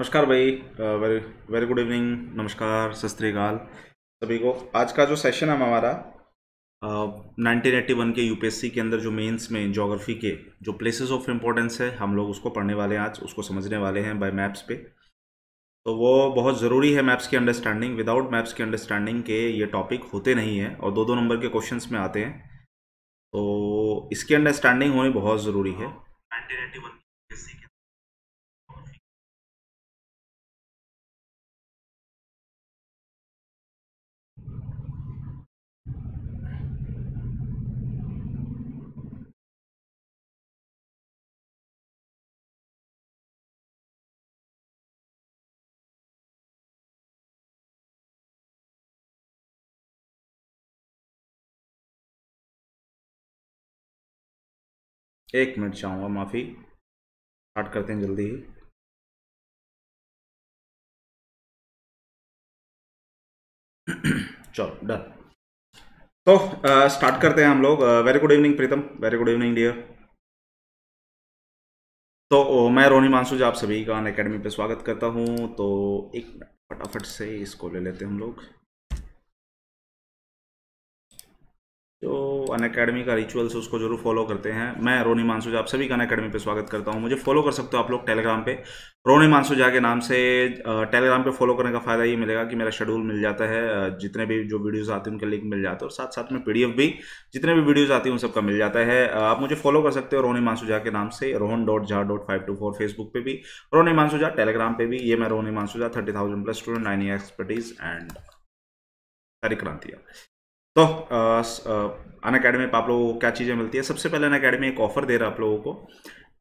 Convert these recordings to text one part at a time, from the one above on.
नमस्कार भाई very very good evening नमस्कार सत सभी को आज का जो सेशन है हमारा नाइनटीन एट्टी वन के यूपीएससी के अंदर जो मेंस में जोग्राफी के जो प्लेसेस ऑफ इम्पोर्टेंस है हम लोग उसको पढ़ने वाले हैं आज उसको समझने वाले हैं बाय मैप्स पे तो वो बहुत ज़रूरी है मैप्स की अंडरस्टैंडिंग विदाउट मैप्स की अंडरस्टैंडिंग के ये टॉपिक होते नहीं हैं और दो दो नंबर के क्वेश्चन में आते हैं तो इसकी अंडरस्टैंडिंग होनी बहुत ज़रूरी है नाइनटीन एट्टी वन एक मिनट चाहूँगा माफ़ी स्टार्ट करते हैं जल्दी ही चलो डन तो स्टार्ट करते हैं हम लोग very good evening Pritam very good evening dear तो ओ, मैं रोनी मानसूज आप सभी का अन अकेडमी पर स्वागत करता हूँ तो एक मिनट फटाफट से इसको ले लेते हैं हम लोग तो अन अकेडमी का रिचुअल्स उसको जरूर फॉलो करते हैं मैं रोनी मानसूज आप सभी का अन अकेडमी पर स्वागत करता हूं मुझे फॉलो कर सकते हो आप लोग टेलीग्राम पे रोनी मानसूजा के नाम से टेलीग्राम पे फॉलो करने का फ़ायदा ये मिलेगा कि मेरा शेड्यूल मिल जाता है जितने भी जो वीडियोस आते हैं उनके लिंक मिल जाते हैं और साथ साथ में पी भी जितने भी वीडियोज़ आती हैं उन सबका मिल जाता है आप मुझे फॉलो कर सकते हो रोनी मानसूजा के नाम से Rohan dot Jha dot five two four Facebook पे भी रोनी मानसूजा टेलीग्राम पर भी ये मैं Roni Mansuja thirty thousand plus student nine expertise and हरिक्रांतिया तो अन अकेडमी पर आप लोगों को क्या चीज़ें मिलती है सबसे पहले अन अकेडमी एक ऑफर दे रहा है आप लोगों को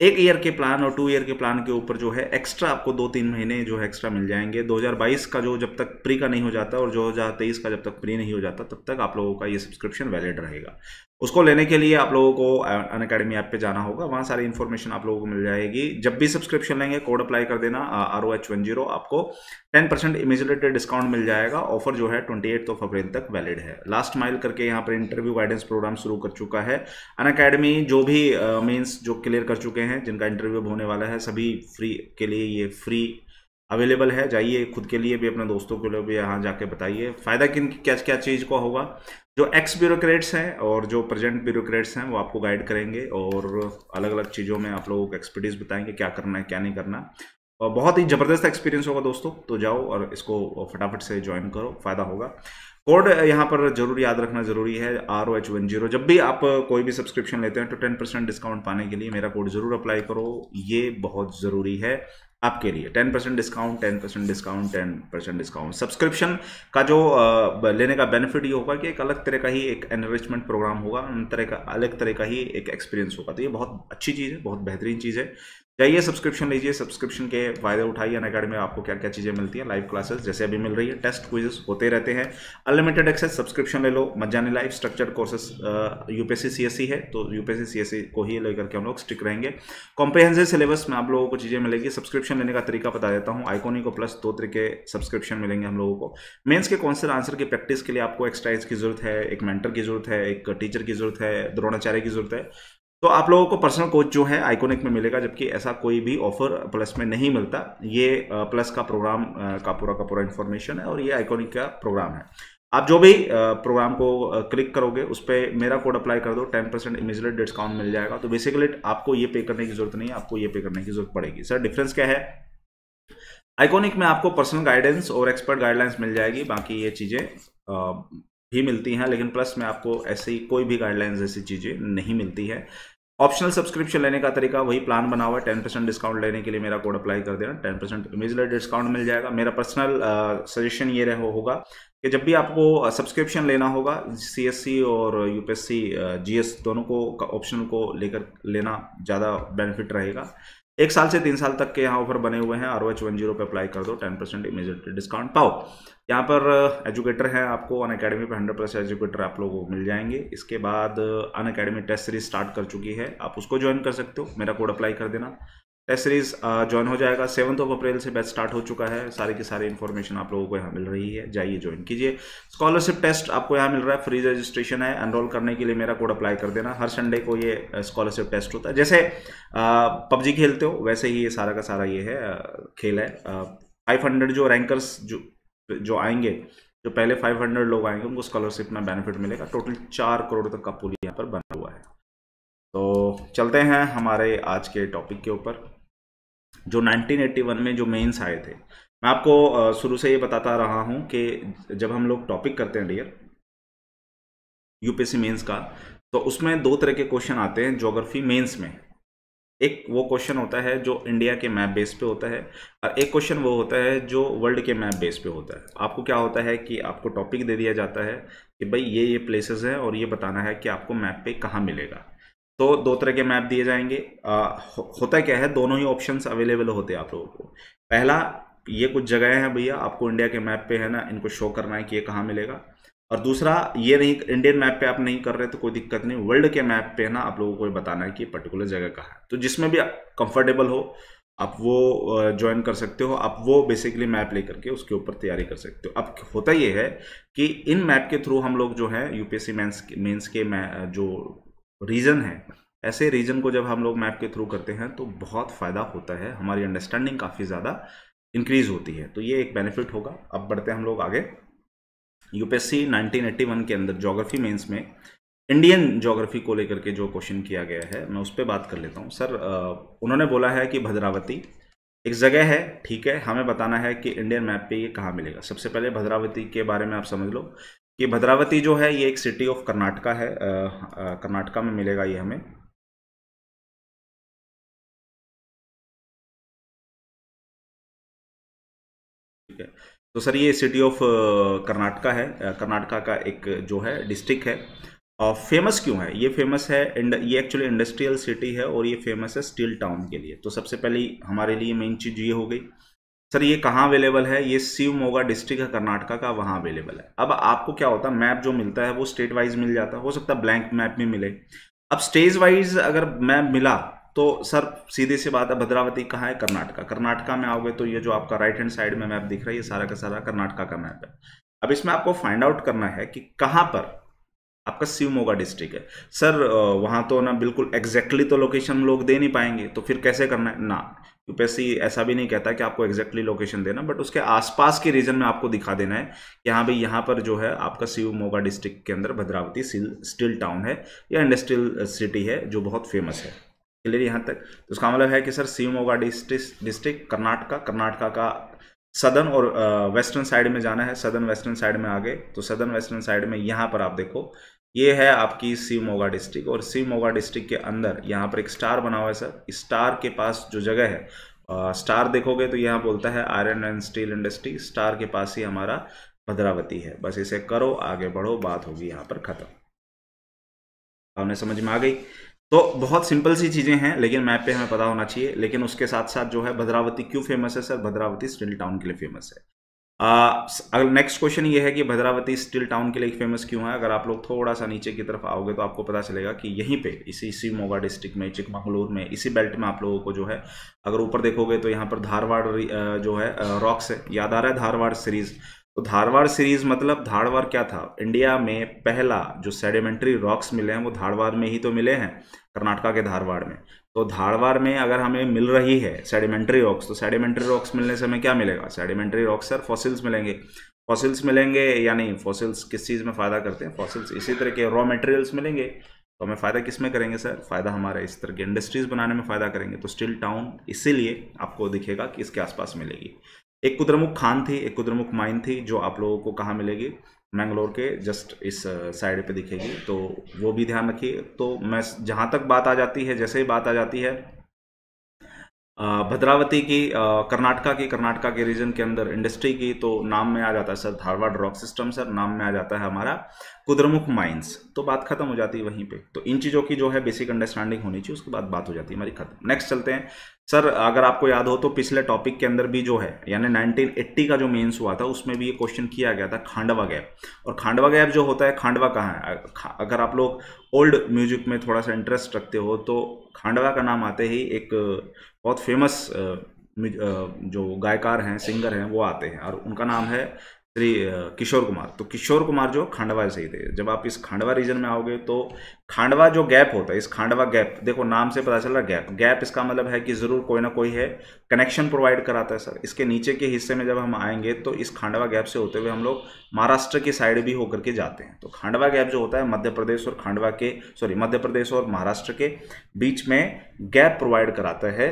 एक ईयर के प्लान और टू ईयर के प्लान के ऊपर जो है एक्स्ट्रा आपको दो तीन महीने जो है एक्स्ट्रा मिल जाएंगे 2022 का जो जब तक प्री का नहीं हो जाता और 2023 का जब तक प्री नहीं हो जाता तब तक आप लोगों का ये सब्सक्रिप्शन वैलिड रहेगा उसको लेने के लिए आप लोगों को अन अकेडमी ऐप पे जाना होगा वहाँ सारी इन्फॉर्मेशन आप लोगों को मिल जाएगी जब भी सब्सक्रिप्शन लेंगे कोड अप्लाई कर देना R O H one zero आपको टेन परसेंट इमीजिएटेड डिस्काउंट मिल जाएगा ऑफर जो है ट्वेंटी एट ऑफ अप्रैल तक वैलिड है लास्ट माइल करके यहाँ पर इंटरव्यू गाइडेंस प्रोग्राम शुरू कर चुका है अन अकेडमी जो भी मीन्स uh, जो क्लियर कर चुके हैं जिनका इंटरव्यू होने वाला है सभी फ्री के लिए ये फ्री अवेलेबल है जाइए खुद के लिए भी अपने दोस्तों के लिए भी यहाँ जाके बताइए फ़ायदा किन क्या क्या चीज़ का होगा जो एक्स ब्यूरोक्रेट्स हैं और जो प्रेजेंट ब्यूरोक्रेट्स हैं वो आपको गाइड करेंगे और अलग अलग चीज़ों में आप लोगों को एक्सपर्टीज़ बताएंगे क्या करना है क्या नहीं करना और बहुत ही ज़बरदस्त एक्सपीरियंस होगा दोस्तों तो जाओ और इसको फटाफट से ज्वाइन करो फ़ायदा होगा कोड यहाँ पर जरूर याद रखना जरूरी है R O H one zero जब भी आप कोई भी सब्सक्रिप्शन लेते हैं तो टेन परसेंट डिस्काउंट पाने के लिए मेरा कोड जरूर अप्लाई करो ये बहुत ज़रूरी है आपके लिए ten percent discount ten percent discount ten percent discount subscription का जो लेने का बेनिफिट ये होगा कि एक अलग तरह का ही एक एनरिचमेंट प्रोग्राम होगा तरह का अलग तरह का ही एक एक्सपीरियंस होगा तो ये बहुत अच्छी चीज़ है बहुत बेहतरीन चीज़ है जाइए सब्सक्रिप्शन लीजिए सब्सक्रिप्शन के फायदे उठाइए अन अकेडमी में आपको क्या क्या चीज़ें मिलती हैं लाइव क्लासेस जैसे अभी मिल रही है टेस्ट क्विजेस होते रहते हैं अनलिमिटेड एक्सेस सब्सक्रिप्शन ले लो मजानी live structured courses UPSC CSC है तो यूपीएससी सीएससी को ही लेकर के हम लोग स्टिक रहेंगे कॉम्प्रहेंसिव सिलेबस में आप लोगों को चीज़ें मिलेगी सब्सक्रिप्शन लेने का तरीका बता देता हूँ आइकोनिक को प्लस दो तरीके सब्सक्रिप्शन मिलेंगे हम लोगों को मेन्स के कौन से आंसर की प्रैक्टिस के लिए आपको एक्सट्राइज की जरूरत है एक मेंटर की जरूरत है एक टीचर की जरूरत है द्रोणाचार्य की जरूरत है तो आप लोगों को पर्सनल कोच जो है आइकोनिक में मिलेगा जबकि ऐसा कोई भी ऑफर प्लस में नहीं मिलता ये प्लस का प्रोग्राम का पूरा का पूरा इन्फॉर्मेशन है और ये आइकोनिक का प्रोग्राम है आप जो भी प्रोग्राम को क्लिक करोगे उस पर मेरा कोड अप्लाई कर दो टेन परसेंट इमिजिएट डिस्काउंट मिल जाएगा तो बेसिकली आपको ये पे करने की जरूरत नहीं है आपको ये पे करने की जरूरत पड़ेगी सर डिफरेंस क्या है आइकोनिक में आपको पर्सनल गाइडेंस और एक्सपर्ट गाइडलाइंस मिल जाएगी बाकी ये चीज़ें भी मिलती हैं लेकिन प्लस में आपको ऐसे ही कोई भी गाइडलाइंस ऐसी चीज़ें नहीं मिलती है ऑप्शनल सब्सक्रिप्शन लेने का तरीका वही प्लान बना हुआ है टेन परसेंट डिस्काउंट लेने के लिए मेरा कोड अप्लाई कर देना टेन परसेंट इमीजिएट डिस्काउंट मिल जाएगा मेरा पर्सनल सजेशन ये रहे होगा कि जब भी आपको सब्सक्रिप्शन लेना होगा सी और यूपीएससी जीएस दोनों को ऑप्शनल को लेकर लेना ज़्यादा बेनिफिट रहेगा एक साल से तीन साल तक के यहाँ ऑफर बने हुए हैं R O H one zero पर अप्लाई कर दो टेन परसेंट इमीजिएट डिस्काउंट पाओ यहाँ पर एजुकेटर uh, है आपको अन अकेडमी पर हंड्रेड परसेंट एजुकेटर आप लोगों को मिल जाएंगे इसके बाद Unacademy test series start कर चुकी है आप उसको ज्वाइन कर सकते हो मेरा कोड अप्लाई कर देना टेस्ट सीरीज ज्वाइन हो जाएगा सेवन्थ ऑफ अप्रैल से बैच स्टार्ट हो चुका है सारी की सारी इन्फॉर्मेशन आप लोगों को यहाँ मिल रही है जाइए ज्वाइन कीजिए स्कॉलरशिप टेस्ट आपको यहाँ मिल रहा है फ्री रजिस्ट्रेशन है एनरोल करने के लिए मेरा कोड अप्लाई कर देना हर संडे को ये स्कॉलरशिप uh, टेस्ट होता है जैसे uh, पबजी खेलते हो वैसे ही ये सारा का सारा ये है खेल है फाइव हंड्रेड जो रैंकर्स जो जो आएंगे जो पहले 500 लोग आएंगे उनको स्कॉलरशिप में बेनिफिट मिलेगा टोटल चार करोड़ तक का पुल यहाँ पर बना हुआ है तो चलते हैं हमारे आज के टॉपिक के ऊपर जो 1981 में जो मेंस आए थे मैं आपको शुरू से ये बताता रहा हूँ कि जब हम लोग टॉपिक करते हैं डियर यूपीएससी मेंस का तो उसमें दो तरह के क्वेश्चन आते हैं जोग्राफी मेंस में एक वो क्वेश्चन होता है जो इंडिया के मैप बेस पे होता है और एक क्वेश्चन वो होता है जो वर्ल्ड के मैप बेस पे होता है आपको क्या होता है कि आपको टॉपिक दे दिया जाता है कि भाई ये ये प्लेसेस हैं और ये बताना है कि आपको मैप पे कहाँ मिलेगा तो दो तरह के मैप दिए जाएंगे आ, होता क्या है दोनों ही ऑप्शन अवेलेबल होते हैं आप लोगों को पहला ये कुछ जगह हैं भैया आपको इंडिया के मैप पे है ना इनको शो करना है कि ये कहाँ मिलेगा और दूसरा ये नहीं इंडियन मैप पे आप नहीं कर रहे तो कोई दिक्कत नहीं वर्ल्ड के मैप पे ना आप लोगों को बताना है कि पर्टिकुलर जगह कहाँ है तो जिसमें भी कंफर्टेबल हो आप वो ज्वाइन कर सकते हो आप वो बेसिकली मैप ले करके उसके ऊपर तैयारी कर सकते हो अब होता ये है कि इन मैप के थ्रू हम लोग जो है यूपीएससी मेंस मेंस के जो रीजन है ऐसे रीजन को जब हम लोग मैप के थ्रू करते हैं तो बहुत फ़ायदा होता है हमारी अंडरस्टैंडिंग काफ़ी ज़्यादा इंक्रीज होती है तो ये एक बेनिफिट होगा अब बढ़ते हैं हम लोग आगे यूपीएससी 1981 के अंदर जोग्राफी मेंस में इंडियन जोग्राफी को लेकर के जो क्वेश्चन किया गया है मैं उस पर बात कर लेता हूँ सर उन्होंने बोला है कि भद्रावती एक जगह है ठीक है हमें बताना है कि इंडियन मैप पे ये कहाँ मिलेगा सबसे पहले भद्रावती के बारे में आप समझ लो कि भद्रावती जो है ये एक सिटी ऑफ कर्नाटका है कर्नाटका में मिलेगा ये हमें तो सर ये सिटी ऑफ कर्नाटका है कर्नाटका का एक जो है डिस्ट्रिक्ट है और फेमस क्यों है ये फेमस है ये एक्चुअली इंडस्ट्रियल सिटी है और ये फेमस है स्टील टाउन के लिए तो सबसे पहले हमारे लिए मेन चीज़ ये हो गई सर ये कहाँ अवेलेबल है ये शिवमोगा डिस्ट्रिक्ट है कर्नाटका का वहाँ अवेलेबल है अब आपको क्या होता है मैप जो मिलता है वो स्टेट वाइज मिल जाता है हो सकता है ब्लैंक मैप में मिले अब स्टेज वाइज अगर मैप मिला तो सर सीधे सी बात है भद्रावती कहाँ है कर्नाटका कर्नाटका में आओगे तो ये जो आपका राइट हैंड साइड में मैप दिख रहा है ये सारा का सारा कर्नाटका का मैप है अब इसमें आपको फाइंड आउट करना है कि कहाँ पर आपका शिवमोगा डिस्ट्रिक्ट है सर वहाँ तो ना बिल्कुल एग्जैक्टली तो लोकेशन लोग दे नहीं पाएंगे तो फिर कैसे करना है ना यूपीएससी ऐसा भी नहीं कहता कि आपको एग्जैक्टली लोकेशन देना बट उसके आसपास के रीजन में आपको दिखा देना है कि हाँ भाई यहाँ पर जो है आपका शिवमोगा डिस्ट्रिक्ट के अंदर भद्रावती स्टील टाउन है या इंडस्ट्रियल सिटी है जो बहुत फेमस है क्लियर यहाँ तक तो उसका मतलब है कि sir Shivamogga district district Karnataka Karnataka का सदर्न और वेस्टर्न साइड में जाना है सदर्न वेस्टर्न साइड में आगे तो सदर्न वेस्टर्न साइड में यहाँ पर आप देखो ये है आपकी शिवमोगा डिस्ट्रिक्ट और शिवमोगा डिस्ट्रिक्ट के अंदर यहाँ पर एक स्टार बना हुआ है सर स्टार के पास जो जगह है आ, स्टार देखोगे तो यहाँ बोलता है iron and steel industry star के पास ही हमारा भद्रावती है बस इसे करो आगे बढ़ो बात होगी यहाँ पर खत्म आपने समझ में आ गई तो बहुत सिंपल सी चीज़ें हैं लेकिन मैप पे हमें पता होना चाहिए लेकिन उसके साथ साथ जो है भद्रावती क्यों फेमस है सर भद्रावती स्टिल टाउन के लिए फेमस है अगर नेक्स्ट क्वेश्चन ये है कि भद्रावती स्टिल टाउन के लिए फेमस क्यों है अगर आप लोग थोड़ा सा नीचे की तरफ आओगे तो आपको पता चलेगा कि यहीं पे इसी इसी मोगा डिस्ट्रिक्ट में चिकमंगलूर में इसी बेल्ट में आप लोगों को जो है अगर ऊपर देखोगे तो यहाँ पर धारवाड़ जो है रॉक्स है याद आ रहा है धारवाड़ सीरीज तो धारवाड़ सीरीज मतलब धारवाड़ क्या था इंडिया में पहला जो सेडिमेंट्री रॉक्स मिले हैं वो धारवाड़ में ही तो मिले हैं कर्नाटका के धारवाड़ में तो धारवाड़ में अगर हमें मिल रही है सेडिमेंट्री रॉक्स तो सेडिमेंट्री रॉक्स मिलने से हमें क्या मिलेगा सेडिमेंट्री रॉक्स सर फॉसिल्स मिलेंगे फॉसिल्स मिलेंगे या नहीं फॉसिल्स किस चीज़ में फ़ायदा करते हैं फॉसिल्स इसी तरह के रॉ मटेरियल्स मिलेंगे तो हमें फ़ायदा किस में करेंगे सर फ़ायदा हमारा इस तरह की इंडस्ट्रीज़ बनाने में फ़ायदा करेंगे तो स्टिल टाउन इसीलिए आपको दिखेगा कि इसके आसपास मिलेगी एक कुद्रमुख खान थी एक कुद्रमुख माइन थी जो आप लोगों को कहाँ मिलेगी मैंगलोर के जस्ट इस साइड पे दिखेगी तो वो भी ध्यान रखिए तो मैं जहाँ तक बात आ जाती है जैसे ही बात आ जाती है भद्रावती की कर्नाटका की कर्नाटका के रीजन के अंदर इंडस्ट्री की तो नाम में आ जाता है sir Dharwad rock system sir नाम में आ जाता है हमारा कुद्रमुख माइंस तो बात खत्म हो जाती है वहीं पे तो इन चीज़ों की जो है बेसिक अंडरस्टैंडिंग होनी चाहिए उसके बाद बात हो जाती है हमारी खत्म नेक्स्ट चलते हैं सर अगर आपको याद हो तो पिछले टॉपिक के अंदर भी जो है यानी नाइनटीन का जो मेन्स हुआ था उसमें भी ये क्वेश्चन किया गया था खांडवा गैप और खांडवा गैप जो होता है खांडवा कहाँ है अगर आप लोग ओल्ड म्यूजिक में थोड़ा सा इंटरेस्ट रखते हो तो खांडवा का नाम आते ही एक बहुत फेमस जो गायकार हैं सिंगर हैं वो आते हैं और उनका नाम है श्री किशोर कुमार तो किशोर कुमार जो खांडवा से ही थे जब आप इस खांडवा रीजन में आओगे तो खांडवा जो गैप होता है इस खांडवा गैप देखो नाम से पता चल रहा गैप गैप इसका मतलब है कि ज़रूर कोई ना कोई है कनेक्शन प्रोवाइड कराता है सर इसके नीचे के हिस्से में जब हम आएंगे तो इस खांडवा गैप से होते हुए हम लोग महाराष्ट्र की साइड भी होकर के जाते हैं तो खांडवा गैप जो होता है मध्य प्रदेश और खांडवा के सॉरी मध्य प्रदेश और महाराष्ट्र के बीच में गैप प्रोवाइड कराता है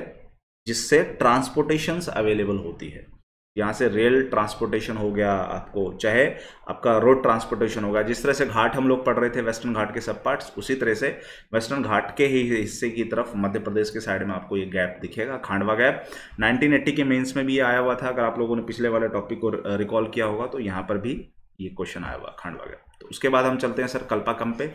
जिससे ट्रांसपोर्टेशन अवेलेबल होती है यहाँ से रेल ट्रांसपोर्टेशन हो गया आपको चाहे आपका रोड ट्रांसपोर्टेशन होगा जिस तरह से घाट हम लोग पढ़ रहे थे वेस्टर्न घाट के सब पार्ट्स उसी तरह से वेस्टर्न घाट के ही हिस्से की तरफ मध्य प्रदेश के साइड में आपको ये गैप दिखेगा खांडवा गैप 1980 के मेंस में भी ये आया हुआ था अगर आप लोगों ने पिछले वाले टॉपिक को रिकॉल किया होगा तो यहाँ पर भी ये क्वेश्चन आया हुआ खांडवा गैप तो उसके बाद हम चलते हैं सर कल्पा कम पे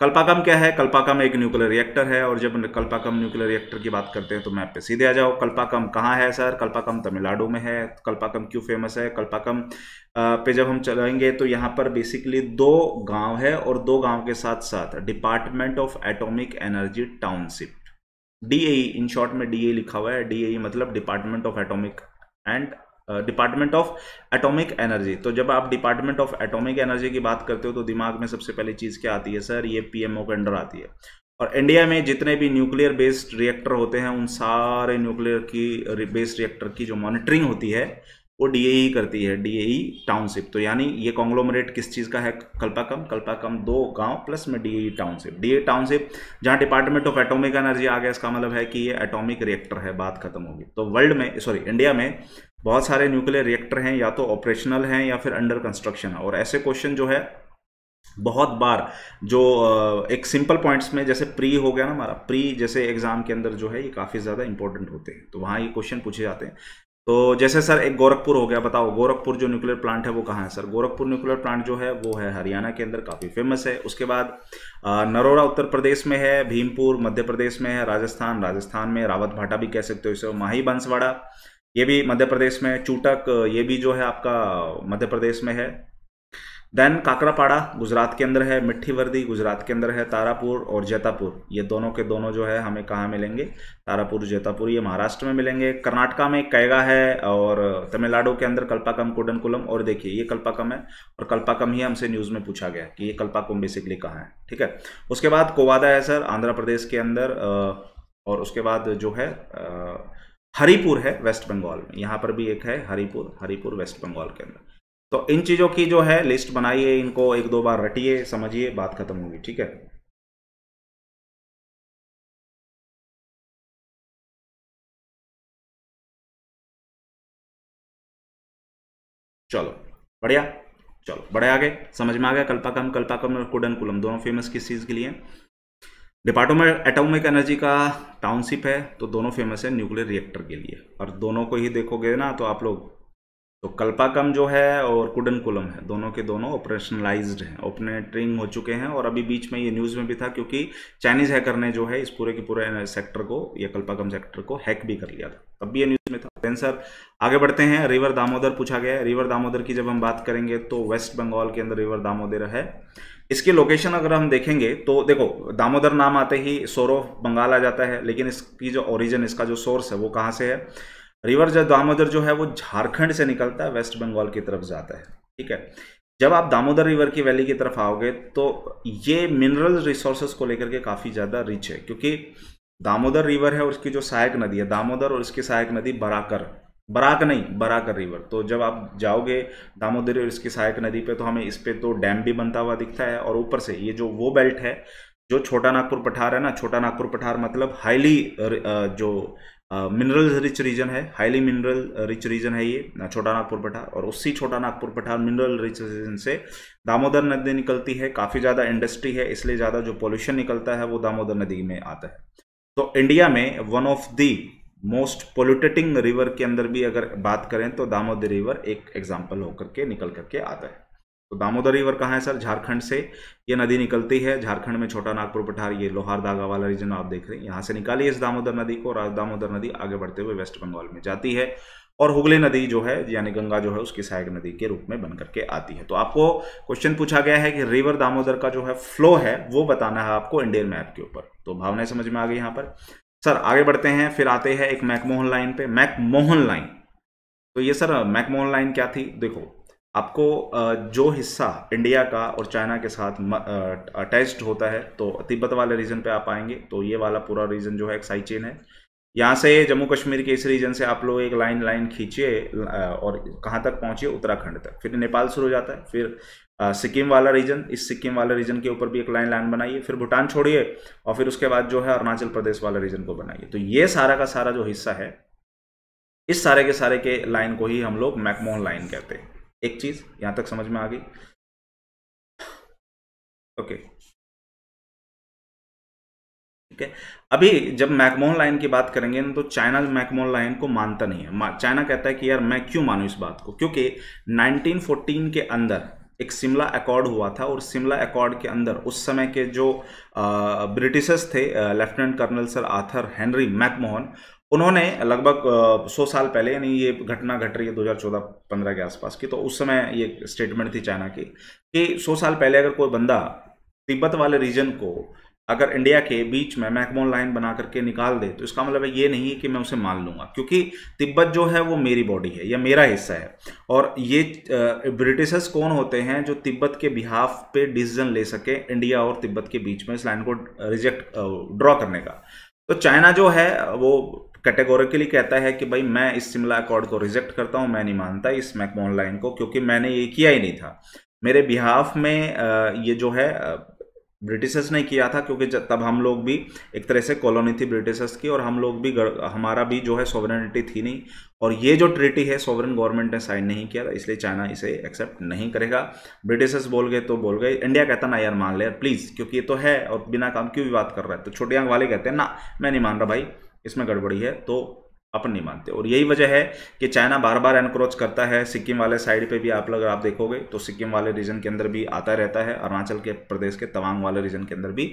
कल्पाकम क्या है कल्पाकम एक न्यूक्लियर रिएक्टर है और जब कल्पाकम न्यूक्लियर रिएक्टर की बात करते हैं तो मैप पे सीधे आ जाओ कल्पाकम कहाँ है सर कल्पाकम तमिलनाडु में है कल्पाकम क्यों फेमस है कल्पाकम पे जब हम चलाएंगे तो यहाँ पर बेसिकली दो गाँव है और दो गाँव के साथ साथ department of atomic energy township D in short में डी e लिखा हुआ है डी e मतलब department of atomic and department of atomic energy तो जब आप डिपार्टमेंट ऑफ एटॉमिक एनर्जी की बात करते हो तो दिमाग में सबसे पहली चीज़ क्या आती है सर ये पीएमओ के अंडर आती है और इंडिया में जितने भी न्यूक्लियर बेस्ड रिएक्टर होते हैं उन सारे न्यूक्लियर की बेस्ड रिएक्टर की जो मॉनिटरिंग होती है वो डीएई e करती है डीएई टाउनशिप e तो यानी ये कॉन्ग्लोमरेट किस चीज़ का है कल्पाकम कल्पाकम दो गांव प्लस में डीएई टाउनशिप डीए टाउनशिप जहां डिपार्टमेंट ऑफ एटॉमिक एनर्जी आ गया इसका मतलब है कि ये एटॉमिक रिएक्टर है बात खत्म होगी तो वर्ल्ड में सॉरी इंडिया में बहुत सारे न्यूक्लियर रिएक्टर हैं या तो ऑपरेशनल हैं या फिर अंडर कंस्ट्रक्शन है और ऐसे क्वेश्चन जो है बहुत बार जो एक सिंपल पॉइंट्स में जैसे प्री हो गया ना हमारा प्री जैसे एग्जाम के अंदर जो है ये काफ़ी ज़्यादा इंपॉर्टेंट होते हैं तो वहाँ ये क्वेश्चन पूछे जाते हैं तो जैसे सर एक गोरखपुर हो गया बताओ गोरखपुर जो न्यूक्लियर प्लांट है वो कहाँ है सर गोरखपुर न्यूक्लियर प्लांट जो है वो है हरियाणा के अंदर काफ़ी फेमस है उसके बाद नरोरा उत्तर प्रदेश में है भीमपुर मध्य प्रदेश में है राजस्थान राजस्थान में रावत भाटा भी कह सकते हो इसे माही बंसवाड़ा ये भी मध्य प्रदेश में चूटक ये भी जो है आपका मध्य प्रदेश में है देन काकरापाड़ा गुजरात के अंदर है मिट्टी वर्दी गुजरात के अंदर है तारापुर और जैतापुर ये दोनों के दोनों जो है हमें कहाँ मिलेंगे तारापुर जैतापुर ये महाराष्ट्र में मिलेंगे कर्नाटका में कैगा है और तमिलनाडु के अंदर कल्पाकम कुडनकुलम और देखिए ये कल्पाकम है और कल्पाकम ही हमसे न्यूज़ में पूछा गया कि ये कल्पाकम बेसिकली कहाँ है ठीक है उसके बाद कोवादा है सर आंध्र प्रदेश के अंदर और उसके बाद जो है हरिपुर है वेस्ट बंगाल में यहाँ पर भी एक है हरिपुर हरिपुर वेस्ट बंगाल के अंदर तो इन चीज़ों की जो है लिस्ट बनाइए इनको एक दो बार रटिए समझिए बात खत्म होगी ठीक है चलो बढ़िया चलो बड़े आगे समझ में आ गया कल्पाकम कल्पाकम और कुडन कुलम दोनों फेमस किस चीज़ के लिए डिपार्टमेंट एटोमिक एटॉमिक एनर्जी का टाउनशिप है तो दोनों फेमस है न्यूक्लियर रिएक्टर के लिए और दोनों को ही देखोगे ना तो आप लोग तो कल्पाकम जो है और कुडनकुलम है दोनों के दोनों ऑपरेशनलाइज्ड हैं ऑपरेटरिंग हो चुके हैं और अभी बीच में ये न्यूज़ में भी था क्योंकि चाइनीज़ हैकर ने जो है इस पूरे के पूरे सेक्टर को या कल्पाकम सेक्टर को हैक भी कर लिया था तब भी ये न्यूज़ में था सर आगे बढ़ते हैं रिवर दामोदर पूछा गया है रिवर दामोदर की जब हम बात करेंगे तो वेस्ट बंगाल के अंदर रिवर दामोदर है इसकी लोकेशन अगर हम देखेंगे तो देखो दामोदर नाम आते ही सोर ऑफ बंगाल आ जाता है लेकिन इसकी जो ओरिजिन इसका जो सोर्स है वो कहाँ से है रिवर जो दामोदर जो है वो झारखंड से निकलता है वेस्ट बंगाल की तरफ जाता है ठीक है जब आप दामोदर रिवर की वैली की तरफ आओगे तो ये मिनरल रिसोर्सेज को लेकर के काफ़ी ज़्यादा रिच है क्योंकि दामोदर रिवर है और उसकी जो सहायक नदी है दामोदर और उसकी सहायक नदी बराकर बराक नहीं बराक रिवर तो जब आप जाओगे दामोदर और इसकी सहायक नदी पे तो हमें इस पर तो डैम भी बनता हुआ दिखता है और ऊपर से ये जो वो बेल्ट है जो छोटा नागपुर पठार है ना छोटा नागपुर पठार मतलब हाईली जो मिनरल रिच रीजन है हाईली मिनरल रिच रीजन है ये छोटा नागपुर पठार और उसी छोटा नागपुर पठार मिनरल रिच रीजन से दामोदर नदी निकलती है काफ़ी ज़्यादा इंडस्ट्री है इसलिए ज़्यादा जो पॉल्यूशन निकलता है वो दामोदर नदी में आता है तो इंडिया में one of the most polluting river के अंदर भी अगर बात करें तो दामोदर रिवर एक एग्जाम्पल होकर के निकल करके आता है तो दामोदर रिवर कहाँ है सर झारखंड से ये नदी निकलती है झारखंड में छोटा नागपुर पठार ये लोहार दागा वाला रीजन आप देख रहे हैं यहाँ से निकाली इस दामोदर नदी को और दामोदर नदी आगे बढ़ते हुए वेस्ट बंगाल में जाती है और हुगली नदी जो है यानी गंगा जो है उसकी सहायक नदी के रूप में बनकर के आती है तो आपको क्वेश्चन पूछा गया है कि रिवर दामोदर का जो है फ्लो है वो बताना है आपको इंडियन मैप के ऊपर तो भावनाएं समझ में आ गई यहाँ पर सर आगे बढ़ते हैं फिर आते हैं एक मैकमोहन लाइन पे मैकमोहन लाइन तो ये सर मैकमोहन लाइन क्या थी देखो आपको जो हिस्सा इंडिया का और चाइना के साथ अटैच्ड होता है तो तिब्बत वाले रीजन पे आप आएंगे तो ये वाला पूरा रीजन जो है एक साइड चेन है यहाँ से जम्मू कश्मीर के इस रीजन से आप लोग एक लाइन लाइन खींचिए और कहाँ तक पहुँचिए उत्तराखंड तक फिर नेपाल शुरू हो जाता है फिर सिक्किम वाला रीजन इस सिक्किम वाला रीजन के ऊपर भी एक लाइन लाइन बनाइए फिर भूटान छोड़िए और फिर उसके बाद जो है अरुणाचल प्रदेश वाला रीजन को बनाइए तो ये सारा का सारा जो हिस्सा है इस सारे के सारे के लाइन को ही हम लोग मैकमोहन लाइन कहते हैं एक चीज यहां तक समझ में आ गई ओके ठीक है अभी जब मैकमोहन लाइन की बात करेंगे ना तो चाइना मैकमोहन लाइन को मानता नहीं है चाइना कहता है कि यार मैं क्यों मानूं इस बात को क्योंकि 1914 के अंदर एक शिमला अकॉर्ड हुआ था और शिमला अकॉर्ड के अंदर उस समय के जो ब्रिटिशर्स थे lieutenant colonel sir Arthur Henry McMahon उन्होंने लगभग सौ साल पहले यानी ये घटना घट रही है 2014-15 के आसपास की तो उस समय ये स्टेटमेंट थी चाइना की कि सौ साल पहले अगर कोई बंदा तिब्बत वाले रीजन को अगर इंडिया के बीच में मैकमोन लाइन बना करके निकाल दे तो इसका मतलब ये नहीं है कि मैं उसे मान लूंगा क्योंकि तिब्बत जो है वो मेरी बॉडी है या मेरा हिस्सा है और ये ब्रिटिशर्स कौन होते हैं जो तिब्बत के बिहाफ पे डिसीजन ले सके इंडिया और तिब्बत के बीच में इस लाइन को रिजेक्ट ड्रॉ करने का तो चाइना जो है वो कैटेगोरिकली कहता है कि भाई मैं इस शिमला अकॉर्ड को रिजेक्ट करता हूँ मैं नहीं मानता इस मैकमोन लाइन को क्योंकि मैंने ये किया ही नहीं था मेरे बिहाफ में ये जो है ब्रिटिशर्स ने किया था क्योंकि तब हम लोग भी एक तरह से कॉलोनी थी ब्रिटिशर्स की और हम लोग भी हमारा भी जो है सॉवरेनिटी थी नहीं और ये जो ट्रीटी है सॉवरन गवर्नमेंट ने साइन नहीं किया था इसलिए चाइना इसे एक्सेप्ट नहीं करेगा ब्रिटिशर्स बोल गए तो बोल गए इंडिया कहता ना यार मान ले यार प्लीज़ क्योंकि ये तो है और बिना काम क्यों भी बात कर रहा है तो छोटे आंख वाले कहते हैं ना मैं नहीं मान रहा भाई इसमें गड़बड़ी है तो अपन नहीं मानते और यही वजह है कि चाइना बार बार एनक्रोच करता है सिक्किम वाले साइड पे भी आप अगर आप देखोगे तो सिक्किम वाले रीजन के अंदर भी आता रहता है अरुणाचल के प्रदेश के तवांग वाले रीजन के अंदर भी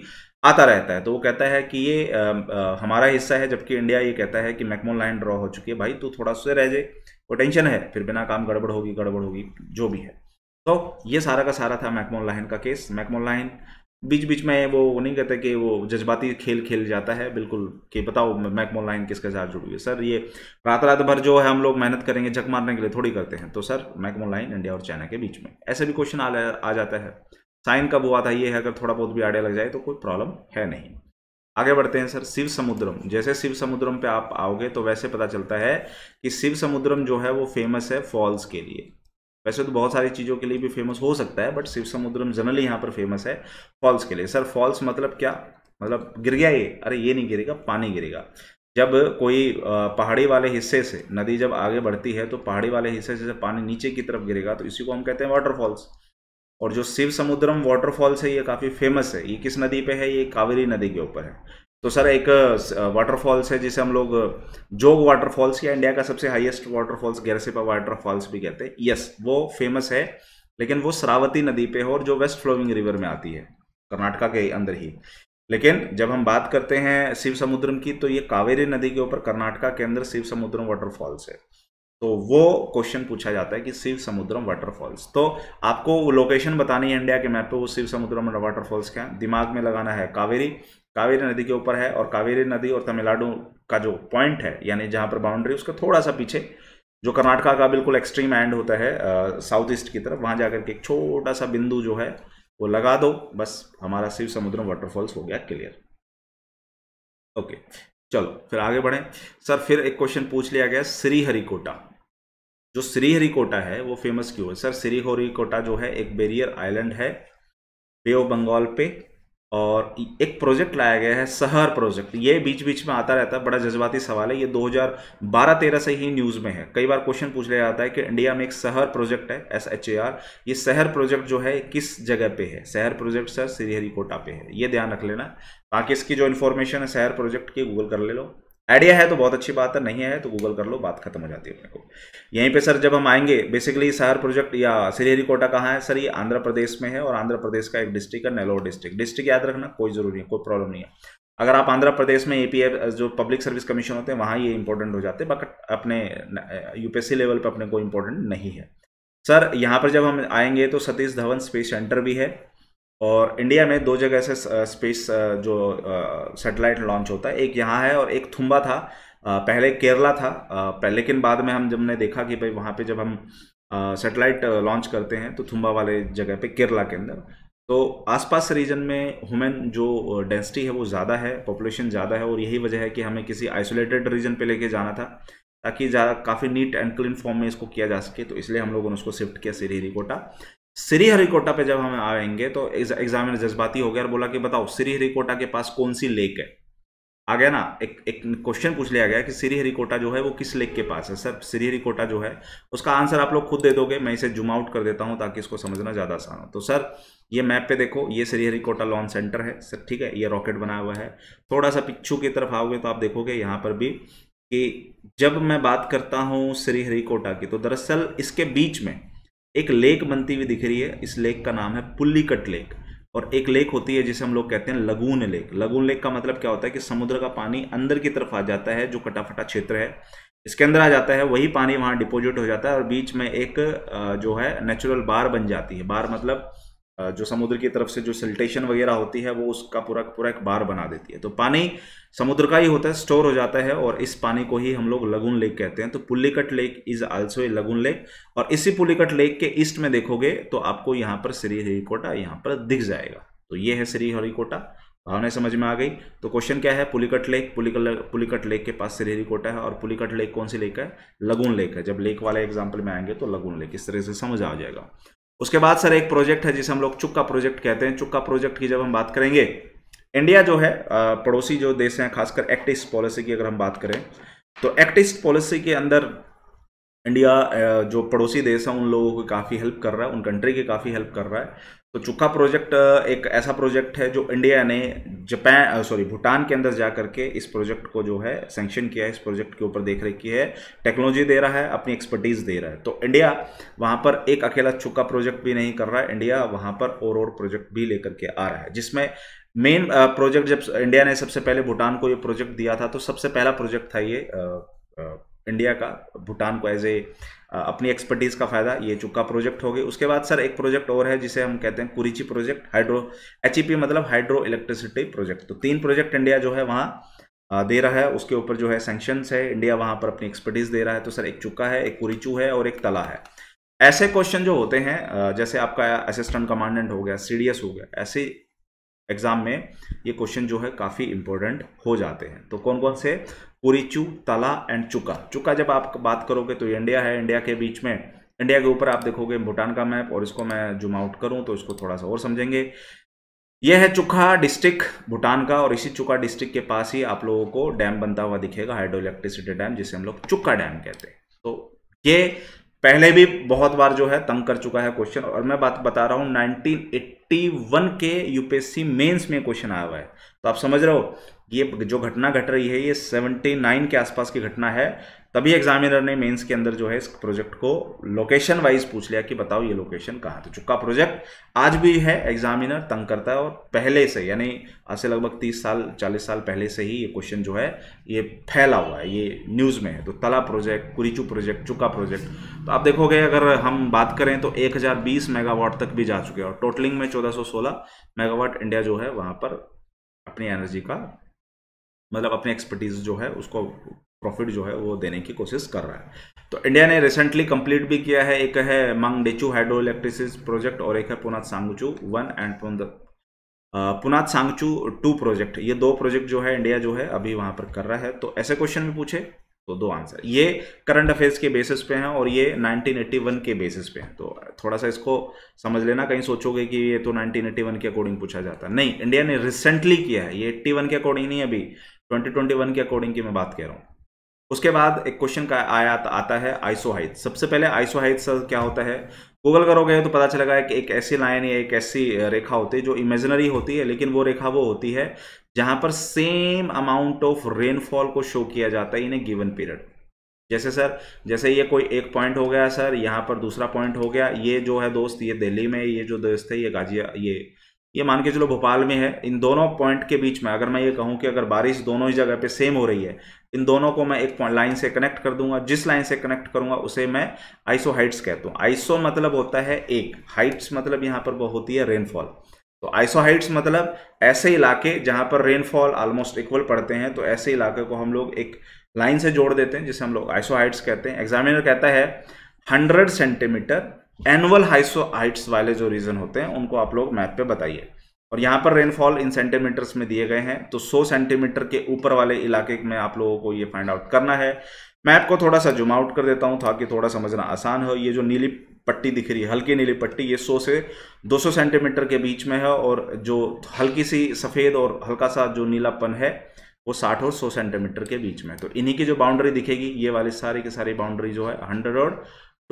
आता रहता है तो वो कहता है कि ये आ, आ, हमारा हिस्सा है जबकि इंडिया ये कहता है कि मैकमोन लाइन ड्रॉ हो चुकी है भाई तू थोड़ा सा रह जाए वो टेंशन है फिर बिना काम गड़बड़ होगी गड़बड़ होगी जो भी है तो ये सारा का सारा था मैकमोन लाइन का केस मैकमोन लाइन बीच बीच में वो नहीं कहते कि वो जज्बाती खेल खेल जाता है बिल्कुल कि बताओ मैकमोल लाइन किसके साथ जुड़ी हुई है सर ये रात रात भर जो है हम लोग मेहनत करेंगे जग मारने के लिए थोड़ी करते हैं तो सर मैकमोल लाइन इंडिया और चाइना के बीच में ऐसे भी क्वेश्चन आ, आ जाता है साइन कब हुआ था ये है अगर थोड़ा बहुत भी आइडिया लग जाए तो कोई प्रॉब्लम है नहीं आगे बढ़ते हैं सर शिव समुद्रम जैसे शिव समुद्रम पे आप आओगे तो वैसे पता चलता है कि शिव समुद्रम जो है वो फेमस है फॉल्स के लिए वैसे तो बहुत सारी चीज़ों के लिए भी फेमस हो सकता है बट शिव समुद्रम जनरली यहाँ पर फेमस है फॉल्स के लिए सर फॉल्स मतलब क्या मतलब गिर गया ये अरे ये नहीं गिरेगा पानी गिरेगा जब कोई पहाड़ी वाले हिस्से से नदी जब आगे बढ़ती है तो पहाड़ी वाले हिस्से से पानी नीचे की तरफ गिरेगा तो इसी को हम कहते हैं वाटरफॉल्स और जो शिव समुद्रम वाटरफॉल्स है ये काफ़ी फेमस है ये किस नदी पे है ये कावेरी नदी के ऊपर है तो सर एक वाटरफॉल्स है जिसे हम लोग जोग वाटरफॉल्स या इंडिया का सबसे हाईएस्ट वाटरफॉल्स गैरसिपा वाटरफॉल्स भी कहते हैं यस वो फेमस है लेकिन वो श्रावती नदी पे है और जो वेस्ट फ्लोइंग रिवर में आती है कर्नाटका के अंदर ही लेकिन जब हम बात करते हैं शिव समुद्रम की तो ये कावेरी नदी के ऊपर कर्नाटका के अंदर शिव समुद्रम वाटरफॉल्स है तो वो क्वेश्चन पूछा जाता है कि शिव समुद्रम वाटरफॉल्स तो आपको लोकेशन बतानी है इंडिया के मैप पे वो शिव समुद्रम वाटरफॉल्स क्या दिमाग में लगाना है कावेरी कावेरी नदी के ऊपर है और कावेरी नदी और तमिलनाडु का जो पॉइंट है यानी जहाँ पर बाउंड्री उसका थोड़ा सा पीछे जो कर्नाटका का बिल्कुल एक्सट्रीम एंड होता है साउथ ईस्ट की तरफ वहाँ जाकर के एक छोटा सा बिंदु जो है वो लगा दो बस हमारा शिव समुद्र वाटरफॉल्स हो गया क्लियर ओके चलो फिर आगे बढ़े सर फिर एक क्वेश्चन पूछ लिया गया श्रीहरिकोटा जो श्रीहरिकोटा है वो फेमस क्यों है सर श्रीहरिकोटा जो है एक बेरियर आइलैंड है बे ऑफ बंगाल पे और एक प्रोजेक्ट लाया गया है सहर प्रोजेक्ट ये बीच बीच में आता रहता है बड़ा जज्बाती सवाल है ये 2012-13 से ही न्यूज़ में है कई बार क्वेश्चन पूछ लिया जाता है कि इंडिया में एक सहर प्रोजेक्ट है एस एच ए आर ये सहर प्रोजेक्ट जो है किस जगह पे है सहर प्रोजेक्ट सर श्रीहरिकोटा पे है ये ध्यान रख लेना बाकी इसकी जो इन्फॉर्मेशन है सहर प्रोजेक्ट की गूगल कर ले लो आइडिया है तो बहुत अच्छी बात है नहीं है तो गूगल कर लो बात खत्म हो जाती है अपने को यहीं पे सर जब हम आएंगे बेसिकली सहर प्रोजेक्ट या कोटा कहाँ है सर ये आंध्र प्रदेश में है और आंध्र प्रदेश का एक डिस्ट्रिक्ट है नेलोर डिस्ट्रिक्ट डिस्ट्रिक्ट याद रखना कोई जरूरी है कोई प्रॉब्लम नहीं है अगर आप आंध्र प्रदेश में ए जो पब्लिक सर्विस कमीशन होते हैं वहाँ ये इंपॉर्टेंट हो जाते हैं बट अपने यूपीएससी लेवल पर अपने को इम्पोर्टेंट नहीं है सर यहाँ पर जब हम आएंगे तो सतीश धवन स्पेस सेंटर भी है और इंडिया में दो जगह से स्पेस जो सैटेलाइट लॉन्च होता है एक यहाँ है और एक थुम्बा था पहले केरला था पहले लेकिन बाद में हम जब ने देखा कि भाई वहाँ पे जब हम सैटेलाइट लॉन्च करते हैं तो थुम्बा वाले जगह पे केरला के अंदर तो आसपास रीजन में हुमेन जो डेंसिटी है वो ज़्यादा है पॉपुलेशन ज़्यादा है और यही वजह है कि हमें किसी आइसोलेटेड रीजन पे लेके जाना था ताकि ज़्यादा काफ़ी नीट एंड क्लीन फॉर्म में इसको किया जा सके तो इसलिए हम लोगों ने उसको शिफ्ट किया सिरी रिकोटा श्री हरिकोटा पे जब हम आएंगे तो एग्जामिनर जज्बाती हो गया और बोला कि बताओ श्री हरिकोटा के पास कौन सी लेक है आ गया ना एक एक क्वेश्चन पूछ लिया गया कि श्री हरिकोटा जो है वो किस लेक के पास है सर श्री हरिकोटा जो है उसका आंसर आप लोग खुद दे दोगे मैं इसे जूम आउट कर देता हूं ताकि इसको समझना ज़्यादा आसान हो तो सर ये मैप पे देखो ये श्री हरिकोटा लॉन्च सेंटर है सर ठीक है ये रॉकेट बनाया हुआ है थोड़ा सा पिक्चू की तरफ आओगे तो आप देखोगे यहाँ पर भी कि जब मैं बात करता हूँ श्रीहरिकोटा की तो दरअसल इसके बीच में एक लेक बनती हुई दिख रही है इस लेक का नाम है पुल्लीकट लेक और एक लेक होती है जिसे हम लोग कहते हैं लगून लेक लगून लेक का मतलब क्या होता है कि समुद्र का पानी अंदर की तरफ आ जाता है जो कटाफटा क्षेत्र है इसके अंदर आ जाता है वही पानी वहाँ डिपोजिट हो जाता है और बीच में एक जो है नेचुरल बार बन जाती है बार मतलब जो समुद्र की तरफ से जो सिल्टेशन वगैरह होती है वो उसका पूरा पूरा एक बार बना देती है तो पानी समुद्र का ही होता है स्टोर हो जाता है और इस पानी को ही हम लोग लगुन लेक कहते हैं तो Pulicat lake is also a lagoon lake और इसी पुलिकट लेक के ईस्ट में देखोगे तो आपको यहाँ पर श्री हरिकोटा यहाँ पर दिख जाएगा तो ये है श्री हरिकोटा भावना समझ में आ गई तो क्वेश्चन क्या है पुलिकट लेक पुलिकट लेक के पास श्रीहरिकोटा है और पुलिकट लेक कौन सी लेक है लगुन लेक है जब लेक वाले एग्जाम्पल में आएंगे तो लगुन लेक इस तरह से समझ आ जाएगा उसके बाद सर एक प्रोजेक्ट है जिसे हम लोग चुक्का प्रोजेक्ट कहते हैं चुक्का प्रोजेक्ट की जब हम बात करेंगे इंडिया जो है पड़ोसी जो देश हैं खासकर एक्ट ईस्ट पॉलिसी की अगर हम बात करें तो एक्ट ईस्ट पॉलिसी के अंदर इंडिया जो पड़ोसी देश है उन लोगों की काफ़ी हेल्प कर रहा है उन कंट्री की काफ़ी हेल्प कर रहा है तो चुका प्रोजेक्ट एक ऐसा प्रोजेक्ट है जो इंडिया ने जापान सॉरी भूटान के अंदर जा करके इस प्रोजेक्ट को जो है सेंक्शन किया है इस प्रोजेक्ट के ऊपर देख रेख की है टेक्नोलॉजी दे रहा है अपनी एक्सपर्टीज़ दे रहा है तो इंडिया वहाँ पर एक अकेला चुका प्रोजेक्ट भी नहीं कर रहा है इंडिया वहाँ पर और और प्रोजेक्ट भी लेकर के आ रहा है जिसमें मेन प्रोजेक्ट जब इंडिया ने सबसे पहले भूटान को ये प्रोजेक्ट दिया था तो सबसे पहला प्रोजेक्ट था ये इंडिया का भूटान को एज ए अपनी एक्सपर्टीज़ का फ़ायदा ये चुक्का प्रोजेक्ट हो गई उसके बाद सर एक प्रोजेक्ट और है जिसे हम कहते हैं कुरिची प्रोजेक्ट हाइड्रो एच मतलब हाइड्रो इलेक्ट्रिसिटी प्रोजेक्ट तो तीन प्रोजेक्ट इंडिया जो है वहाँ दे रहा है उसके ऊपर जो है सेंक्शंस है इंडिया वहाँ पर अपनी एक्सपर्टीज़ दे रहा है तो सर एक चुक्का है एक कुरिचू है और एक तला है ऐसे क्वेश्चन जो होते हैं जैसे आपका असिस्टेंट कमांडेंट हो गया सी हो गया ऐसे एग्जाम में ये क्वेश्चन जो है काफ़ी इंपॉर्टेंट हो जाते हैं तो कौन कौन से पुरीचू तला एंड चुका चुका जब आप बात करोगे तो इंडिया है इंडिया के बीच में इंडिया के ऊपर आप देखोगे भूटान का मैप और इसको मैं जूम आउट करूं तो इसको थोड़ा सा और समझेंगे यह है चुका डिस्ट्रिक्ट भूटान का और इसी चुका डिस्ट्रिक्ट के पास ही आप लोगों को डैम बनता हुआ दिखेगा हाइड्रो इलेक्ट्रिसिटी डैम जिसे हम लोग चुका डैम कहते हैं तो ये पहले भी बहुत बार जो है तंग कर चुका है क्वेश्चन और मैं बात बता रहा हूँ 1981 के यूपीएससी मेंस में क्वेश्चन आया हुआ है तो आप समझ रहे हो ये जो घटना घट रही है ये 79 के आसपास की घटना है तभी एग्जामिनर ने मेंस के अंदर जो है इस प्रोजेक्ट को लोकेशन वाइज पूछ लिया कि बताओ ये लोकेशन कहाँ तो चुक्का प्रोजेक्ट आज भी है एग्जामिनर तंग करता है और पहले से यानी आज से लगभग 30 साल 40 साल पहले से ही ये क्वेश्चन जो है ये फैला हुआ है ये न्यूज़ में है तो Tala project Kurichhu project Chukha project तो आप देखोगे अगर हम बात करें तो एक मेगावाट तक भी जा चुके हैं और टोटलिंग में चौदह मेगावाट इंडिया जो है वहाँ पर अपनी एनर्जी का मतलब अपनी एक्सपर्टीज जो है उसको प्रॉफिट जो है वो देने की कोशिश कर रहा है तो इंडिया ने रिसेंटली कंप्लीट भी किया है एक है मंग डेचू हाइड्रो इलेक्ट्रिसिस प्रोजेक्ट और एक है Punatsangchhu one and Punatsangchhu two project ये दो प्रोजेक्ट जो है इंडिया जो है अभी वहां पर कर रहा है तो ऐसे क्वेश्चन भी पूछे तो दो आंसर ये करंट अफेयर्स के बेसिस पे हैं और ये 1981 के बेसिस पे हैं तो थोड़ा सा इसको समझ लेना कहीं सोचोगे कि ये तो 1981 के अकॉर्डिंग पूछा जाता नहीं इंडिया ने रिसेंटली किया है ये 81 के अकॉर्डिंग नहीं अभी 2021 के अकॉर्डिंग की मैं बात कह रहा हूँ उसके बाद एक क्वेश्चन का आया आता है आइसोहाइट सबसे पहले आइसोहाइट सर क्या होता है गूगल करोगे तो पता चलेगा कि एक ऐसी लाइन या एक ऐसी रेखा होती है जो इमेजिनरी होती है लेकिन वो रेखा वो होती है जहां पर सेम अमाउंट ऑफ रेनफॉल को शो किया जाता है इन ए गिवन पीरियड जैसे सर जैसे ये कोई एक पॉइंट हो गया सर यहाँ पर दूसरा पॉइंट हो गया ये जो है दोस्त ये दिल्ली में ये जो दोस्त है ये गाजिया ये ये मान के चलो भोपाल में है इन दोनों पॉइंट के बीच में अगर मैं ये कहूँ कि अगर बारिश दोनों ही जगह पे सेम हो रही है इन दोनों को मैं एक लाइन से कनेक्ट कर दूंगा जिस लाइन से कनेक्ट करूंगा उसे मैं आइसो हाइट्स कहता हूँ आइसो मतलब होता है एक हाइट्स मतलब यहाँ पर होती है रेनफॉल तो आइसो हाइट्स मतलब ऐसे इलाके जहाँ पर रेनफॉल ऑलमोस्ट इक्वल पड़ते हैं तो ऐसे इलाके को हम लोग एक लाइन से जोड़ देते हैं जिसे हम लोग आइसो हाइट्स कहते हैं एग्जामिनर कहता है हंड्रेड सेंटीमीटर एनुअल हाइसोहाइट्स वाले जो रीजन होते हैं उनको आप लोग मैप पे बताइए और यहाँ पर रेनफॉल इन सेंटीमीटर्स में दिए गए हैं तो 100 सेंटीमीटर के ऊपर वाले इलाके में आप लोगों को ये फाइंड आउट करना है मैप को थोड़ा सा जूम आउट कर देता हूँ ताकि थोड़ा समझना आसान हो ये जो नीली पट्टी दिख रही है हल्की नीली पट्टी ये 100 से 200 सेंटीमीटर के बीच में है और जो हल्की सी सफ़ेद और हल्का सा जो नीलापन है वो 60 और 100 सेंटीमीटर के बीच में तो इन्हीं की जो बाउंड्री दिखेगी ये वाली सारी की सारी बाउंड्री जो है 100 और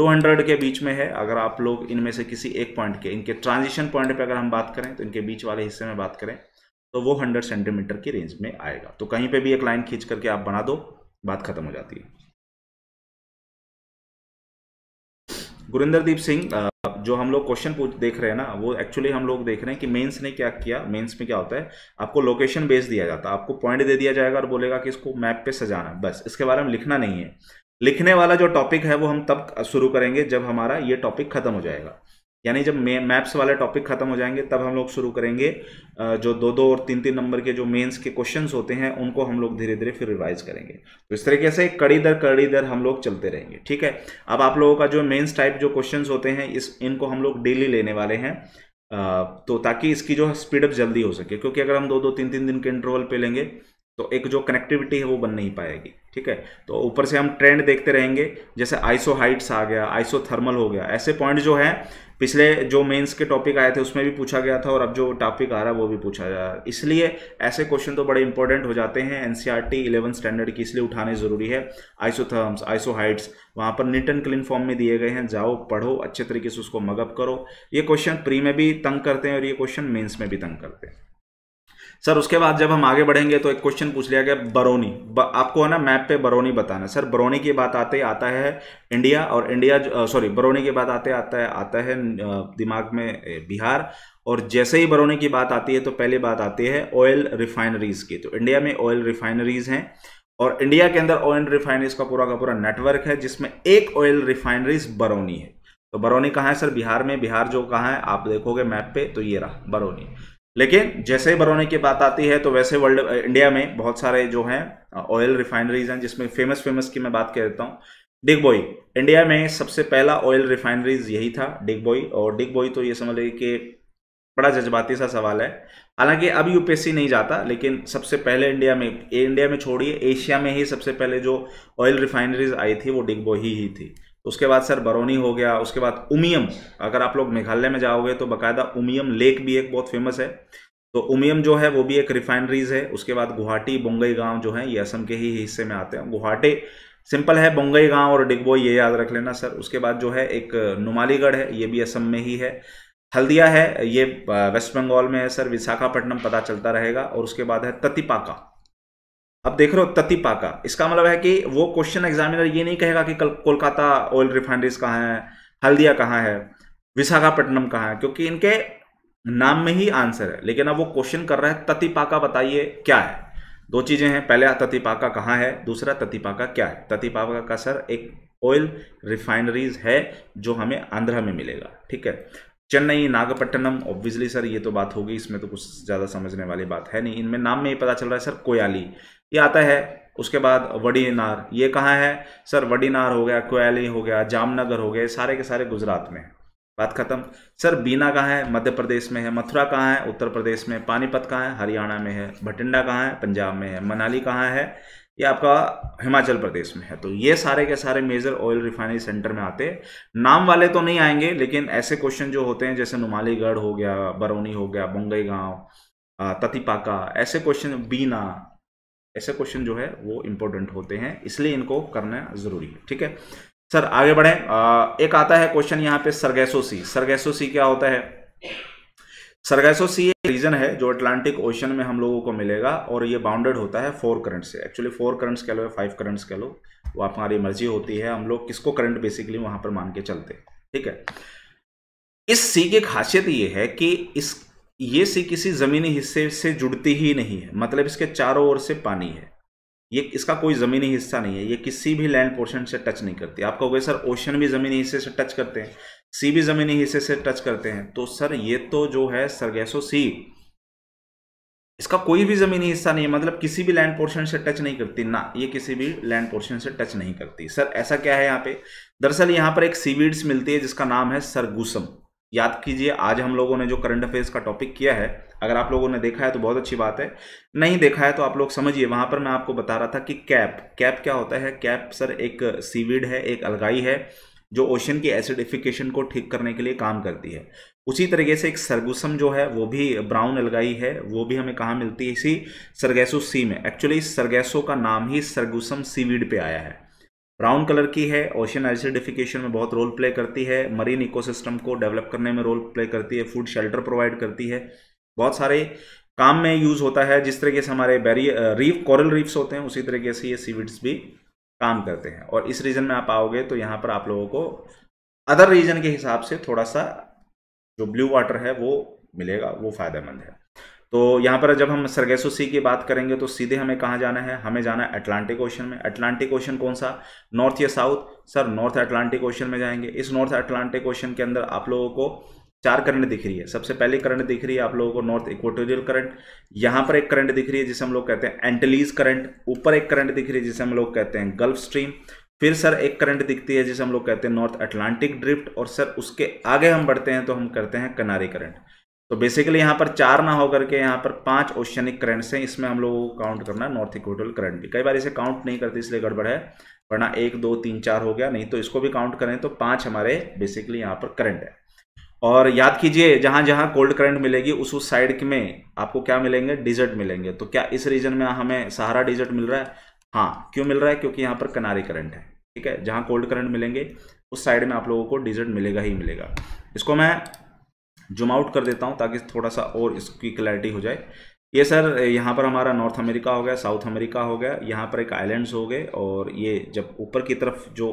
200 के बीच में है अगर आप लोग इनमें से किसी एक पॉइंट के इनके ट्रांजिशन पॉइंट पे अगर हम बात करें तो इनके बीच वाले हिस्से में बात करें तो वो 100 सेंटीमीटर की रेंज में आएगा तो कहीं पे भी एक लाइन खींच करके आप बना दो बात खत्म हो जाती है गुरिंदरदीप सिंह जो हम लोग क्वेश्चन पूछ देख रहे हैं ना वो एक्चुअली हम लोग देख रहे हैं कि मेंस ने क्या किया मेंस में क्या होता है आपको लोकेशन बेस दिया जाता है आपको पॉइंट दे दिया जाएगा और बोलेगा कि इसको मैप पे सजाना बस इसके बारे में लिखना नहीं है लिखने वाला जो टॉपिक है वो हम तब शुरू करेंगे जब हमारा ये टॉपिक खत्म हो जाएगा यानी जब मैप्स वाले टॉपिक खत्म हो जाएंगे तब हम लोग शुरू करेंगे जो दो दो और तीन तीन नंबर के जो मेंस के क्वेश्चंस होते हैं उनको हम लोग धीरे धीरे फिर रिवाइज करेंगे तो इस तरीके से कड़ी दर कड़ी दर हम लोग चलते रहेंगे ठीक है अब आप लोगों का जो मेंस टाइप जो क्वेश्चंस होते हैं इस इनको हम लोग डेली लेने वाले हैं तो ताकि इसकी जो स्पीडअप जल्दी हो सके क्योंकि अगर हम दो दो तीन तीन दिन के इंटरवल पे लेंगे तो एक जो कनेक्टिविटी है वो बन नहीं पाएगी ठीक है तो ऊपर से हम ट्रेंड देखते रहेंगे जैसे आइसो हाइट्स आ गया आइसो थर्मल हो गया ऐसे पॉइंट जो है पिछले जो मेंस के टॉपिक आए थे उसमें भी पूछा गया था और अब जो टॉपिक आ रहा है वो भी पूछा जा रहा है इसलिए ऐसे क्वेश्चन तो बड़े इंपॉर्टेंट हो जाते हैं एन सी इलेवन स्टैंडर्ड की इसलिए उठाने ज़रूरी है आइसोथर्म्स आइसो हाइट्स वहाँ पर नीट एंड क्लीन फॉर्म में दिए गए हैं जाओ पढ़ो अच्छे तरीके से उसको मगअप करो ये क्वेश्चन प्री में भी तंग करते हैं और ये क्वेश्चन मेन्स में भी तंग करते हैं सर उसके बाद जब हम आगे बढ़ेंगे तो एक क्वेश्चन पूछ लिया गया बरौनी आपको है ना मैप पे बरौनी बताना सर बरौनी की बात आते आता है इंडिया और इंडिया सॉरी बरौनी की बात आते आता है आता है दिमाग में बिहार और जैसे ही बरौनी की बात आती है तो पहले बात आती है ऑयल रिफाइनरीज की तो इंडिया में ऑयल रिफाइनरीज हैं और इंडिया के अंदर ऑयल रिफाइनरीज का पूरा का पूरा नेटवर्क है जिसमें एक ऑयल रिफाइनरीज बरौनी है तो बरौनी कहाँ है सर बिहार में बिहार जो कहाँ है आप देखोगे मैप पे तो ये रहा बरौनी लेकिन जैसे ही बरौनी की बात आती है तो वैसे वर्ल्ड इंडिया में बहुत सारे जो हैं ऑयल रिफाइनरीज हैं जिसमें फेमस फेमस की मैं बात कर देता हूँ बॉई इंडिया में सबसे पहला ऑयल रिफाइनरीज यही था डिग डिगबोई और डिग बॉई तो ये समझ लीजिए कि बड़ा जज्बाती सा सवाल है हालांकि अब यूपीएससी नहीं जाता लेकिन सबसे पहले इंडिया में इंडिया में छोड़िए एशिया में ही सबसे पहले जो ऑयल रिफाइनरीज आई थी वो डिग ही, ही थी उसके बाद सर बरौनी हो गया उसके बाद उमियम अगर आप लोग मेघालय में जाओगे तो बाकायदा उमियम लेक भी एक बहुत फेमस है तो उमियम जो है वो भी एक रिफाइनरीज है उसके बाद गुवाहाटी बोंगई गांव जो है ये असम के ही हिस्से में आते हैं गुवाहाटी सिंपल है बोंगई गांव और डिगबो ये याद रख लेना सर उसके बाद जो है एक नुमालीगढ़ है ये भी असम में ही है हल्दिया है ये वेस्ट बंगाल में है सर विशाखापट्टनम पता चलता रहेगा और उसके बाद है ततिपाका अब देख रहे हो ततिपा का इसका मतलब है कि वो क्वेश्चन एग्जामिनर ये नहीं कहेगा कि कोलकाता ऑयल रिफाइनरीज कहाँ है हल्दिया कहाँ है विशाखापट्टनम कहाँ है क्योंकि इनके नाम में ही आंसर है लेकिन अब वो क्वेश्चन कर रहा है ततिपाका बताइए क्या है दो चीज़ें हैं पहले ततिपाका कहाँ है दूसरा ततिपाका क्या है ततिपाका का सर एक ऑयल रिफाइनरीज है जो हमें आंध्रा में मिलेगा ठीक है चेन्नई नागपट्टनम ऑब्वियसली सर ये तो बात होगी इसमें तो कुछ ज़्यादा समझने वाली बात है नहीं इनमें नाम में ही पता चल रहा है सर कोयाली ये आता है उसके बाद वडीनार ये कहाँ है सर वडीनार हो गया कोयाली हो गया जामनगर हो गया सारे के सारे गुजरात में बात खत्म सर बीना कहाँ है मध्य प्रदेश में है मथुरा कहाँ है उत्तर प्रदेश में पानीपत कहाँ है हरियाणा में है भटिंडा कहाँ है पंजाब में है मनाली कहाँ है ये आपका हिमाचल प्रदेश में है तो ये सारे के सारे मेजर ऑयल रिफाइनरी सेंटर में आते हैं नाम वाले तो नहीं आएंगे लेकिन ऐसे क्वेश्चन जो होते हैं जैसे नुमालीगढ़ हो गया बरौनी हो गया बोंगई गांव ततीपाका ऐसे क्वेश्चन बीना ऐसे क्वेश्चन जो है वो इंपॉर्टेंट होते हैं इसलिए इनको करना जरूरी है ठीक है सर आगे बढ़े एक आता है क्वेश्चन यहाँ पे सरगैसो सी सरगैसो सी क्या होता है सरगैसो सी रीजन है जो अटलांटिक ओशन में हम लोगों को मिलेगा और ये बाउंडेड होता है फोर करंट से एक्चुअली फोर करंट्स कह लो या फाइव करंट्स कह लो वो आप हमारी मर्जी होती है हम लोग किसको करंट बेसिकली वहां पर मान के चलते ठीक है इस सी की खासियत ये है कि इस ये सी किसी ज़मीनी हिस्से से जुड़ती ही नहीं है मतलब इसके चारों ओर से पानी है ये इसका कोई ज़मीनी हिस्सा नहीं है ये किसी भी लैंड पोर्शन से टच नहीं करती आप कहोगे सर ओशन भी ज़मीनी हिस्से से टच करते हैं सी भी ज़मीनी हिस्से से टच करते हैं तो सर ये तो जो है सरगैसो सी इसका कोई भी ज़मीनी हिस्सा नहीं है मतलब किसी भी लैंड पोर्शन से टच नहीं करती ना ये किसी भी लैंड पोर्शन से टच नहीं करती सर ऐसा क्या है यहाँ पे दरअसल यहाँ पर एक सीवीड्स मिलती है जिसका नाम है सरगुसम याद कीजिए आज हम लोगों ने जो करंट अफेयर्स का टॉपिक किया है अगर आप लोगों ने देखा है तो बहुत अच्छी बात है नहीं देखा है तो आप लोग समझिए वहाँ पर मैं आपको बता रहा था कि कैप कैप क्या होता है कैप सर एक सीविड है एक अलगाई है जो ओशन की एसिडिफिकेशन को ठीक करने के लिए काम करती है उसी तरीके से एक सरगुसम जो है वो भी ब्राउन अलगाई है वो भी हमें कहाँ मिलती है इसी सरगैसो सी में एक्चुअली सरगैसो का नाम ही सरगुसम सीविड पे आया है ब्राउन कलर की है ओशन एसिडिफिकेशन में बहुत रोल प्ले करती है मरीन इकोसिस्टम को डेवलप करने में रोल प्ले करती है फूड शेल्टर प्रोवाइड करती है बहुत सारे काम में यूज़ होता है जिस तरीके से हमारे बैरी रीफ कोरल रीफ्स होते हैं उसी तरीके से ये सीविड्स भी काम करते हैं और इस रीजन में आप आओगे तो यहाँ पर आप लोगों को अदर रीजन के हिसाब से थोड़ा सा जो ब्लू वाटर है वो मिलेगा वो फ़ायदेमंद है तो यहाँ पर जब हम सरगेसो सी की बात करेंगे तो सीधे हमें कहाँ जाना है हमें जाना है अटलांटिक ओशन में अटलांटिक ओशन कौन सा नॉर्थ या south sir north Atlantic Ocean में जाएंगे इस नॉर्थ अटलांटिक ओशन के अंदर आप लोगों को चार करंट दिख रही है सबसे पहले करंट दिख रही है आप लोगों को नॉर्थ इक्वेटोरियल करंट यहाँ पर एक करंट दिख रही है जिसे हम लोग कहते हैं एंटलीज करंट ऊपर एक करंट दिख रही है जिसे हम लोग कहते हैं गल्फ स्ट्रीम फिर सर एक करंट दिखती है जिसे हम लोग कहते हैं नॉर्थ अटलांटिक ड्रिफ्ट और सर उसके आगे हम बढ़ते हैं तो हम करते हैं कनारी करंट तो बेसिकली यहाँ पर चार ना होकर के यहाँ पर पांच ओशियनिक करेंट्स हैं इसमें हम लोगों को काउंट करना है नॉर्थ इक्वेटोरियल करंट भी कई बार इसे काउंट नहीं करते इसलिए गड़बड़ है वरना एक दो तीन चार हो गया नहीं तो इसको भी काउंट करें तो पांच हमारे बेसिकली यहाँ पर करंट है और याद कीजिए जहाँ जहाँ कोल्ड करंट मिलेगी उस उस साइड में आपको क्या मिलेंगे डिजर्ट मिलेंगे तो क्या इस रीजन में हमें सहारा डिजर्ट मिल रहा है हाँ क्यों मिल रहा है क्योंकि यहाँ पर कनारी करंट है ठीक है जहाँ कोल्ड करंट मिलेंगे उस साइड में आप लोगों को डिजर्ट मिलेगा ही मिलेगा इसको मैं जूम आउट कर देता हूँ ताकि थोड़ा सा और इसकी क्लैरिटी हो जाए ये सर यहाँ पर हमारा नॉर्थ अमेरिका हो गया साउथ अमेरिका हो गया यहाँ पर एक आइलैंड्स हो गए और ये जब ऊपर की तरफ जो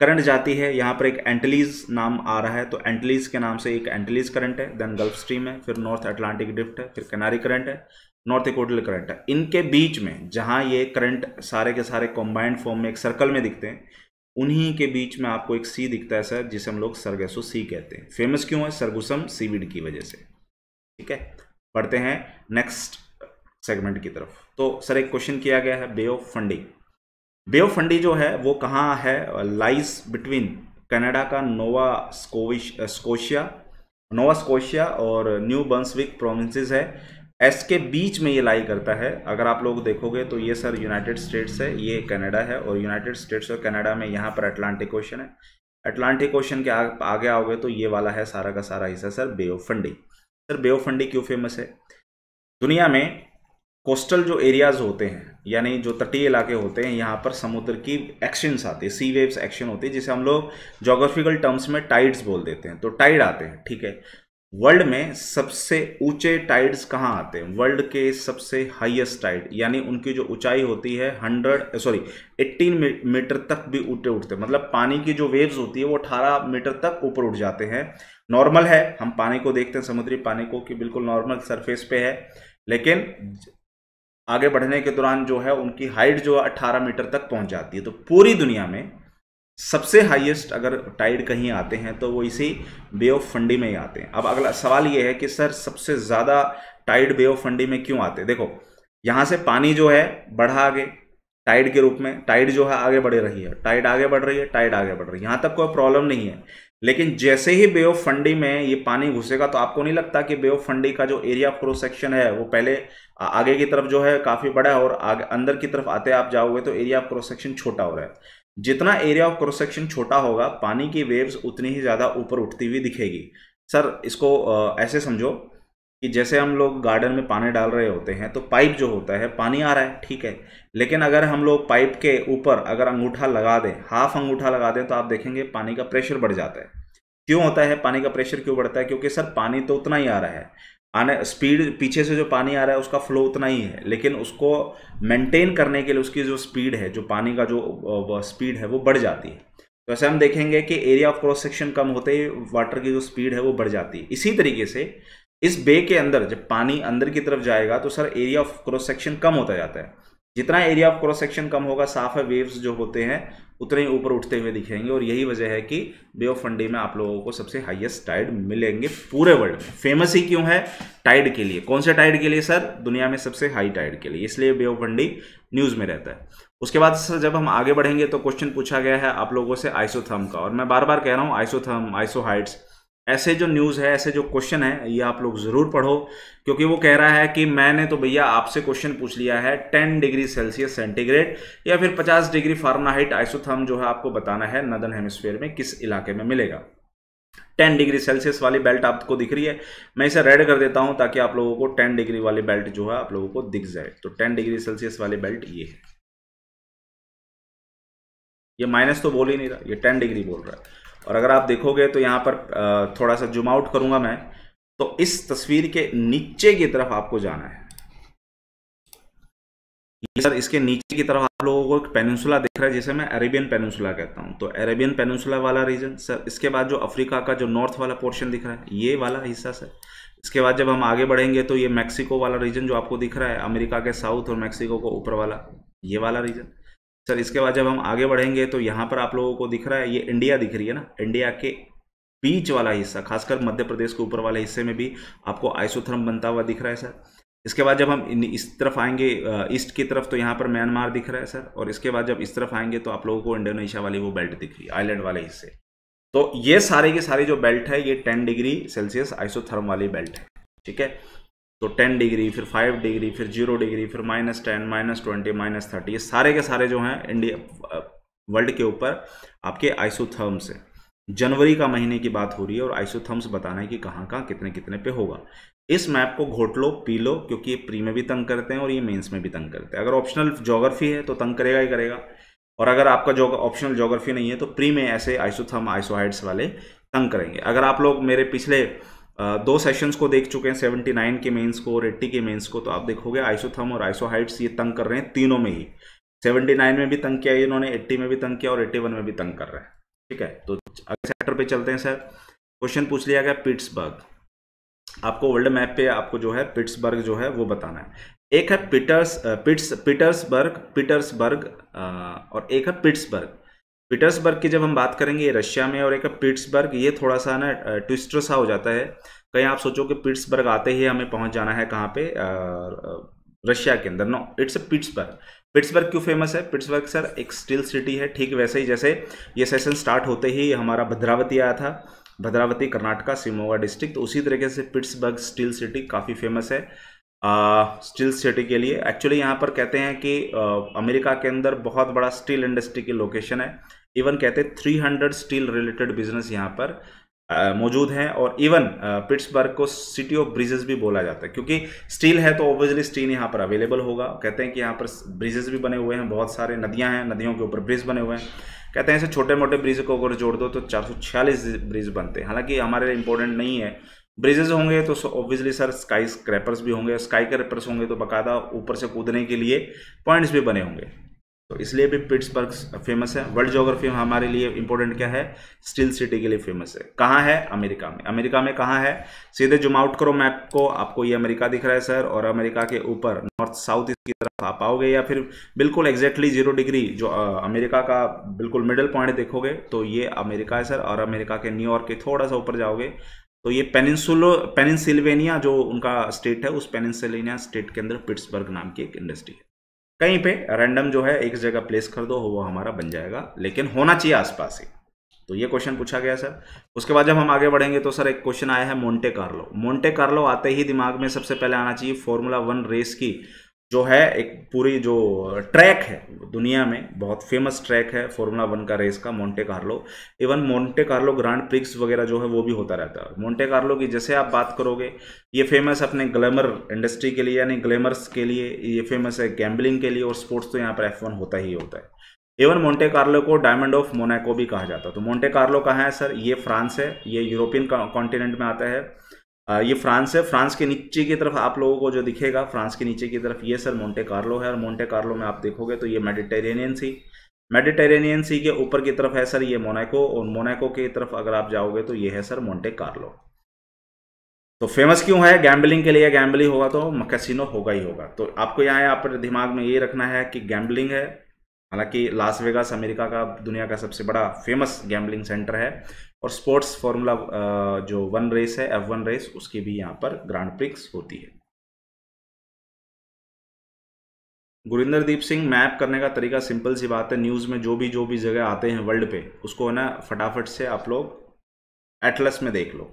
करंट जाती है यहाँ पर एक एंटलीज नाम आ रहा है तो एंटलीज के नाम से एक एंटलीज करंट है देन गल्फ स्ट्रीम है फिर नॉर्थ अटलांटिक डिफ्ट है फिर कनारी करंट है नॉर्थ इकोटल करंट है इनके बीच में जहाँ ये करंट सारे के सारे कॉम्बाइंड फॉर्म में एक सर्कल में दिखते हैं उन्हीं के बीच में आपको एक सी दिखता है सर जिसे हम लोग सरगेसो सी कहते हैं फेमस क्यों है सरगुसम सीविड की वजह से ठीक है पढ़ते हैं नेक्स्ट सेगमेंट की तरफ तो सर एक क्वेश्चन किया गया है Bay of Fundy Bay of Fundy जो है वो कहाँ है लाइज बिटवीन कनाडा का Nova Scotia Scotia Nova Scotia और न्यू बंसविक प्रोविंसेस है एस के बीच में ये लाई करता है अगर आप लोग देखोगे तो ये सर यूनाइटेड स्टेट्स है ये कनाडा है और यूनाइटेड स्टेट्स और कनाडा में यहाँ पर अटलांटिक ओशन है अटलांटिक ओशन के आगे आओगे तो ये वाला है सारा का सारा हिस्सा sir Bay of Fundy sir Bay of Fundy क्यों फेमस है दुनिया में कोस्टल जो एरियाज होते हैं यानी जो तटीय इलाके होते हैं यहाँ पर समुद्र की एक्शंस आते हैं सी वेव्स एक्शन होती है जिसे हम लोग जोग्राफिकल टर्म्स में टाइड्स बोल देते हैं तो टाइड आते हैं ठीक है वर्ल्ड में सबसे ऊंचे टाइड्स कहाँ आते हैं वर्ल्ड के सबसे हाईएस्ट टाइड यानी उनकी जो ऊंचाई होती है 100 सॉरी 18 मीटर तक भी ऊँटे उठते हैं मतलब पानी की जो वेव्स होती है वो 18 मीटर तक ऊपर उठ जाते हैं नॉर्मल है हम पानी को देखते हैं समुद्री पानी को कि बिल्कुल नॉर्मल सरफेस पे है लेकिन आगे बढ़ने के दौरान जो है उनकी हाइट जो है अट्ठारह मीटर तक पहुँच जाती है तो पूरी दुनिया में सबसे हाईएस्ट अगर टाइड कहीं आते हैं तो वो इसी बे ऑफ फंडी में ही आते हैं अब अगला सवाल ये है कि सर सबसे ज़्यादा टाइड बे ऑफ फंडी में क्यों आते हैं देखो यहाँ से पानी जो है बढ़ा आगे टाइड के रूप में टाइड जो है आगे बढ़ रही है टाइड आगे बढ़ रही है टाइड आगे बढ़ रही है यहाँ तक कोई प्रॉब्लम नहीं है लेकिन जैसे ही बे ऑफ फंडी में ये पानी घुसेगा तो आपको नहीं लगता कि बे ऑफ फंडी का जो एरिया ऑफ सेक्शन है वो पहले आगे की तरफ जो है काफ़ी बड़ा है और आगे अंदर की तरफ आते आप जाओगे तो एरिया ऑफ सेक्शन छोटा हो रहा है जितना एरिया ऑफ क्रॉस सेक्शन छोटा होगा पानी की वेव्स उतनी ही ज़्यादा ऊपर उठती हुई दिखेगी सर इसको ऐसे समझो कि जैसे हम लोग गार्डन में पानी डाल रहे होते हैं तो पाइप जो होता है पानी आ रहा है ठीक है लेकिन अगर हम लोग पाइप के ऊपर अगर अंगूठा लगा दें हाफ अंगूठा लगा दें तो आप देखेंगे पानी का प्रेशर बढ़ जाता है क्यों होता है पानी का प्रेशर क्यों बढ़ता है क्योंकि सर पानी तो उतना ही आ रहा है आने स्पीड पीछे से जो पानी आ रहा है उसका फ्लो उतना ही है लेकिन उसको मेंटेन करने के लिए उसकी जो स्पीड है जो पानी का जो स्पीड है वो बढ़ जाती है तो ऐसे हम देखेंगे कि एरिया ऑफ क्रॉस सेक्शन कम होते ही वाटर की जो स्पीड है वो बढ़ जाती है इसी तरीके से इस बे के अंदर जब पानी अंदर की तरफ जाएगा तो sir area of cross section कम होता जाता है जितना एरिया ऑफ क्रॉस सेक्शन कम होगा साफ है वेव्स जो होते हैं उतने ही ऊपर उठते हुए दिखेंगे और यही वजह है कि बे ऑफ फंडे में आप लोगों को सबसे हाईएस्ट टाइड मिलेंगे पूरे वर्ल्ड में फेमस ही क्यों है टाइड के लिए कौन से टाइड के लिए सर दुनिया में सबसे हाई टाइड के लिए इसलिए बे ऑफ फंडी न्यूज़ में रहता है उसके बाद सर जब हम आगे बढ़ेंगे तो क्वेश्चन पूछा गया है आप लोगों से आइसोथर्म का और मैं बार बार कह रहा हूँ आइसोथर्म आइसो हाइट्स ऐसे जो न्यूज़ है ऐसे जो क्वेश्चन है ये आप लोग ज़रूर पढ़ो क्योंकि वो कह रहा है कि मैंने तो भैया आपसे क्वेश्चन पूछ लिया है 10 डिग्री सेल्सियस सेंटीग्रेड या फिर 50 डिग्री फार्मनाहाइट आइसोथर्म जो है आपको बताना है नदन हेमिस्फेयर में किस इलाके में मिलेगा 10 डिग्री सेल्सियस वाली बेल्ट आपको दिख रही है मैं इसे रेड कर देता हूं ताकि आप लोगों को टेन डिग्री वाली बेल्ट जो है आप लोगों को दिख जाए तो टेन डिग्री सेल्सियस वाली बेल्ट ये है ये माइनस तो बोल ही नहीं रहा ये टेन डिग्री बोल रहा है और अगर आप देखोगे तो यहाँ पर थोड़ा सा जुम आउट मैं तो इस तस्वीर के नीचे की तरफ आपको जाना है ये सर इसके नीचे की तरफ आप लोगों को एक पेनसुला दिख रहा है जिसे मैं अरेबियन पेनसुला कहता हूँ तो अरेबियन पेनसुला वाला रीजन सर इसके बाद जो अफ्रीका का जो नॉर्थ वाला पोर्शन दिख रहा है ये वाला हिस्सा सर इसके बाद जब हम आगे बढ़ेंगे तो ये मैक्सिको वाला रीजन जो आपको दिख रहा है अमेरिका के साउथ और मैक्सिको को ऊपर वाला ये वाला रीजन सर इसके बाद जब हम आगे बढ़ेंगे तो यहाँ पर आप लोगों को दिख रहा है ये इंडिया दिख रही है ना इंडिया के बीच वाला हिस्सा खासकर मध्य प्रदेश के ऊपर वाले हिस्से में भी आपको आइसोथर्म बनता हुआ दिख रहा है सर इसके बाद जब हम इस तरफ आएंगे ईस्ट की तरफ तो यहाँ पर म्यांमार दिख रहा है सर और इसके बाद जब इस तरफ आएंगे तो आप लोगों को इंडोनेशिया वाली वो बेल्ट दिख रही है आइलैंड वाले हिस्से तो ये सारे के सारे जो बेल्ट है ये टेन डिग्री सेल्सियस आइसोथर्म वाली बेल्ट है ठीक है तो 10 डिग्री फिर 5 डिग्री फिर 0 डिग्री फिर minus ten minus twenty minus thirty ये सारे के सारे जो हैं इंडिया वर्ल्ड के ऊपर आपके आइसोथर्म्स हैं जनवरी का महीने की बात हो रही है और आइसोथर्म्स बताना है कि कहाँ कहाँ कितने कितने पे होगा इस मैप को घोट लो पी लो क्योंकि ये प्री में भी तंग करते हैं और ये मेंस में भी तंग करते हैं अगर ऑप्शनल जोग्राफी है तो तंग करेगा ही करेगा और अगर आपका जो ऑप्शनल जोग्राफी नहीं है तो प्री में ऐसे आइसोथर्म आइसोहाइड्स वाले तंग करेंगे अगर आप लोग मेरे पिछले दो सेशंस को देख चुके हैं 79 के मेंस को और 80 के मेंस को तो आप देखोगे आइसोथम और आइसोहाइट्स ये तंग कर रहे हैं तीनों में ही 79 में भी तंग किया इन्होंने 80 में भी तंग किया और 81 में भी तंग कर रहे हैं ठीक है तो अगले सेक्टर पे चलते हैं सर क्वेश्चन पूछ लिया गया पिट्सबर्ग आपको वर्ल्ड मैप पे आपको जो है पिट्सबर्ग जो है वो बताना है एक है पिटर्स पिट्स पिटर्सबर्ग पिटर्सबर्ग और एक है पिट्सबर्ग पीटर्सबर्ग की जब हम बात करेंगे रशिया में और एक पीट्सबर्ग ये थोड़ा सा ना ट्विस्टर सा हो जाता है कहीं आप सोचो कि पीट्सबर्ग आते ही हमें पहुंच जाना है कहाँ पे रशिया के अंदर no it's a Pittsburgh Pittsburgh क्यों फेमस है पिट्सबर्ग सर एक स्टील सिटी है ठीक वैसे ही जैसे ये सेशन स्टार्ट होते ही हमारा भद्रावती आया था भद्रावती कर्नाटका सिमोगा डिस्ट्रिक्ट तो उसी तरीके से पिट्सबर्ग स्टील सिटी काफ़ी फेमस है स्टील सिटी के लिए एक्चुअली यहाँ पर कहते हैं कि आ, अमेरिका के अंदर बहुत बड़ा स्टील इंडस्ट्री की लोकेशन है इवन कहते हैं 300 स्टील रिलेटेड बिजनेस यहाँ पर मौजूद हैं और इवन पिट्सबर्ग को सिटी ऑफ ब्रिजेस भी बोला जाता है क्योंकि स्टील है तो ऑब्वियसली स्टील यहाँ पर अवेलेबल होगा कहते हैं कि यहाँ पर ब्रिजेस भी बने हुए हैं बहुत सारे नदियाँ हैं नदियों के ऊपर ब्रिज बने हुए हैं कहते हैं ऐसे छोटे मोटे ब्रिज को अगर जोड़ दो तो चार ब्रिज बनते हैं हालांकि हमारे लिए इंपॉर्टेंट नहीं है ब्रिजेज होंगे तो ऑब्वियसली सर स्काई स्क्रैपर्स भी होंगे स्काई क्रैपर्स होंगे तो बकायदा ऊपर से कूदने के लिए पॉइंट्स भी बने होंगे तो इसलिए भी पिट्सबर्ग फेमस है वर्ल्ड जोग्राफी में हमारे लिए इंपॉर्टेंट क्या है स्टील सिटी के लिए फेमस है कहाँ है अमेरिका में अमेरिका में कहाँ है सीधे जुम आउट करो मैप को आपको ये अमेरिका दिख रहा है सर और अमेरिका के ऊपर नॉर्थ साउथ की तरफ आप आओगे या फिर बिल्कुल एग्जैक्टली जीरो डिग्री जो अमेरिका का बिल्कुल मिडल पॉइंट देखोगे तो ये अमेरिका है सर और अमेरिका के न्यूयॉर्क के थोड़ा सा ऊपर जाओगे तो ये पेनिनसुलो पेनिनसिल्वेनिया जो उनका स्टेट है उस पेनिनसिल्वेनिया स्टेट के अंदर पिट्सबर्ग नाम की एक इंडस्ट्री है कहीं पे रैंडम जो है एक जगह प्लेस कर दो वो हमारा बन जाएगा लेकिन होना चाहिए आसपास ही तो ये क्वेश्चन पूछा गया सर उसके बाद जब हम आगे बढ़ेंगे तो सर एक क्वेश्चन आया है मोंटे कार्लो मोंटे कार्लो आते ही दिमाग में सबसे पहले आना चाहिए फॉर्मूला वन रेस की जो है एक पूरी जो ट्रैक है दुनिया में बहुत फेमस ट्रैक है फॉर्मूला वन का रेस का Monte Carlo even Monte Carlo grand prix वगैरह जो है वो भी होता रहता है मोंटे कार्लो की जैसे आप बात करोगे ये फेमस अपने ग्लैमर इंडस्ट्री के लिए यानी ग्लैमर्स के लिए ये फेमस है गैम्बलिंग के लिए और स्पोर्ट्स तो यहाँ पर एफ होता ही होता है इवन मोंटे कार्लो को डायमंड ऑफ मोनाको भी कहा जाता है तो मोंटे कार्लो कहाँ है सर ये फ्रांस है ये यूरोपियन कॉन्टिनेंट में आता है ये फ्रांस है फ्रांस के नीचे की तरफ आप लोगों को जो दिखेगा फ्रांस के नीचे की तरफ ये सर मोंटे कार्लो है और मोंटे कार्लो में आप देखोगे तो ये मेडिटेरेनियन सी मेडिटेरेनियन सी के ऊपर की तरफ है सर ये मोनाको और मोनाको की तरफ अगर आप जाओगे तो ये है सर मोंटे कार्लो तो फेमस क्यों है गैम्बलिंग के लिए गैम्बलिंग होगा तो मकैसिनो होगा ही होगा तो आपको यहाँ आप दिमाग में ये रखना है कि गैम्बलिंग है हालांकि लास वेगास अमेरिका का दुनिया का सबसे बड़ा फेमस गैम्बलिंग सेंटर है और स्पोर्ट्स फॉर्मूला uh, जो वन रेस है एफ वन रेस उसकी भी यहाँ पर ग्रांड प्रिक्स होती है गुरिंदर दीप सिंह मैप करने का तरीका सिंपल सी बात है न्यूज़ में जो भी जो भी जगह आते हैं वर्ल्ड पे उसको है ना फटाफट से आप लोग एटलस में देख लो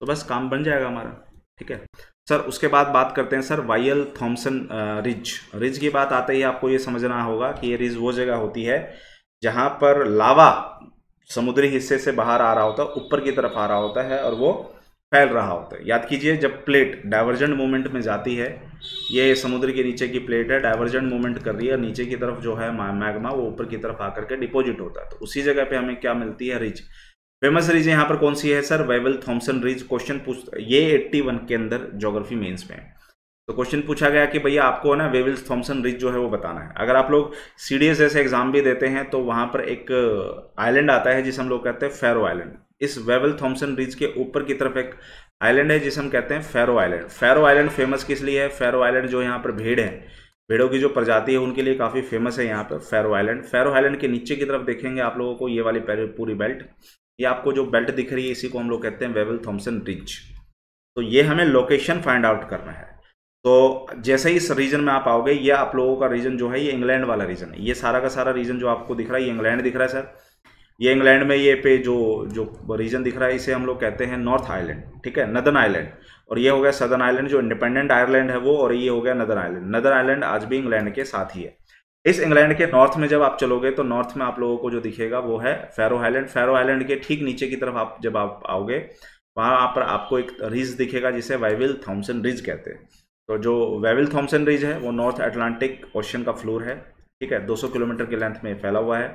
तो बस काम बन जाएगा हमारा ठीक है सर उसके बाद बात करते हैं sir Wyville Thomson ridge ridge की बात आते ही आपको ये समझना होगा कि ये रिज वो जगह होती है जहाँ पर लावा समुद्री हिस्से से बाहर आ रहा होता है ऊपर की तरफ आ रहा होता है और वो फैल रहा होता है याद कीजिए जब प्लेट डाइवर्जेंट मूवमेंट में जाती है ये समुद्र के नीचे की प्लेट है डाइवर्जेंट मूवमेंट कर रही है और नीचे की तरफ जो है मैग्मा वो ऊपर की तरफ आकर के डिपॉजिट होता है तो उसी जगह पे हमें क्या मिलती है रिज फेमस रिज यहाँ पर कौन सी है sir Wyville Thomson ridge question पूछ ये एट्टी के अंदर जोग्राफी मेन्स में तो क्वेश्चन पूछा गया कि भैया आपको ना वेविल्स थॉमसन रिज जो है वो बताना है अगर आप लोग सी डी एस ऐसे एग्जाम भी देते हैं तो वहां पर एक आइलैंड uh, आता है जिसे हम लोग कहते हैं फेरो आइलैंड इस वेविल थॉम्सन रिज के ऊपर की तरफ एक आइलैंड है जिसे हम कहते हैं Faroe island Faroe island famous किस लिए है फेरो आइलैंड जो यहाँ पर भीड़ है भेड़ों की जो प्रजाति है उनके लिए काफ़ी फेमस है यहाँ पर फेरो आइलैंड फेरो आइलैंड के नीचे की तरफ देखेंगे आप लोगों को ये वाली पूरी बेल्ट ये आपको जो बेल्ट दिख रही है इसी को हम लोग कहते हैं वेविल थॉमसन रिज तो ये हमें लोकेशन फाइंड आउट करना है तो जैसे ही इस रीजन में आप आओगे ये आप लोगों का रीजन जो है ये इंग्लैंड वाला रीजन है ये सारा का सारा रीजन जो आपको दिख रहा है ये इंग्लैंड दिख रहा है सर ये इंग्लैंड में ये पे जो जो रीजन दिख रहा है इसे हम लोग कहते हैं नॉर्थ आइलैंड ठीक है नदन आइलैंड और ये हो गया सदन आइलैंड जो इंडिपेंडेंट आयरलैंड है वो और ये हो गया नदर आइलैंड नदर आइलैंड आज भी इंग्लैंड के साथ ही है इस इंग्लैंड के नॉर्थ में जब आप चलोगे तो नॉर्थ में आप लोगों को जो दिखेगा वो है फेरो आइलैंड फेरो आइलैंड के ठीक नीचे की तरफ आप जब आप आओगे वहाँ पर आपको एक रिज दिखेगा जिसे वाइविल थॉम्सन रिज कहते हैं तो जो वेविल थॉम्सन रिज है वो नॉर्थ अटलांटिक ओशन का फ्लोर है ठीक है 200 किलोमीटर की लेंथ में फैला हुआ है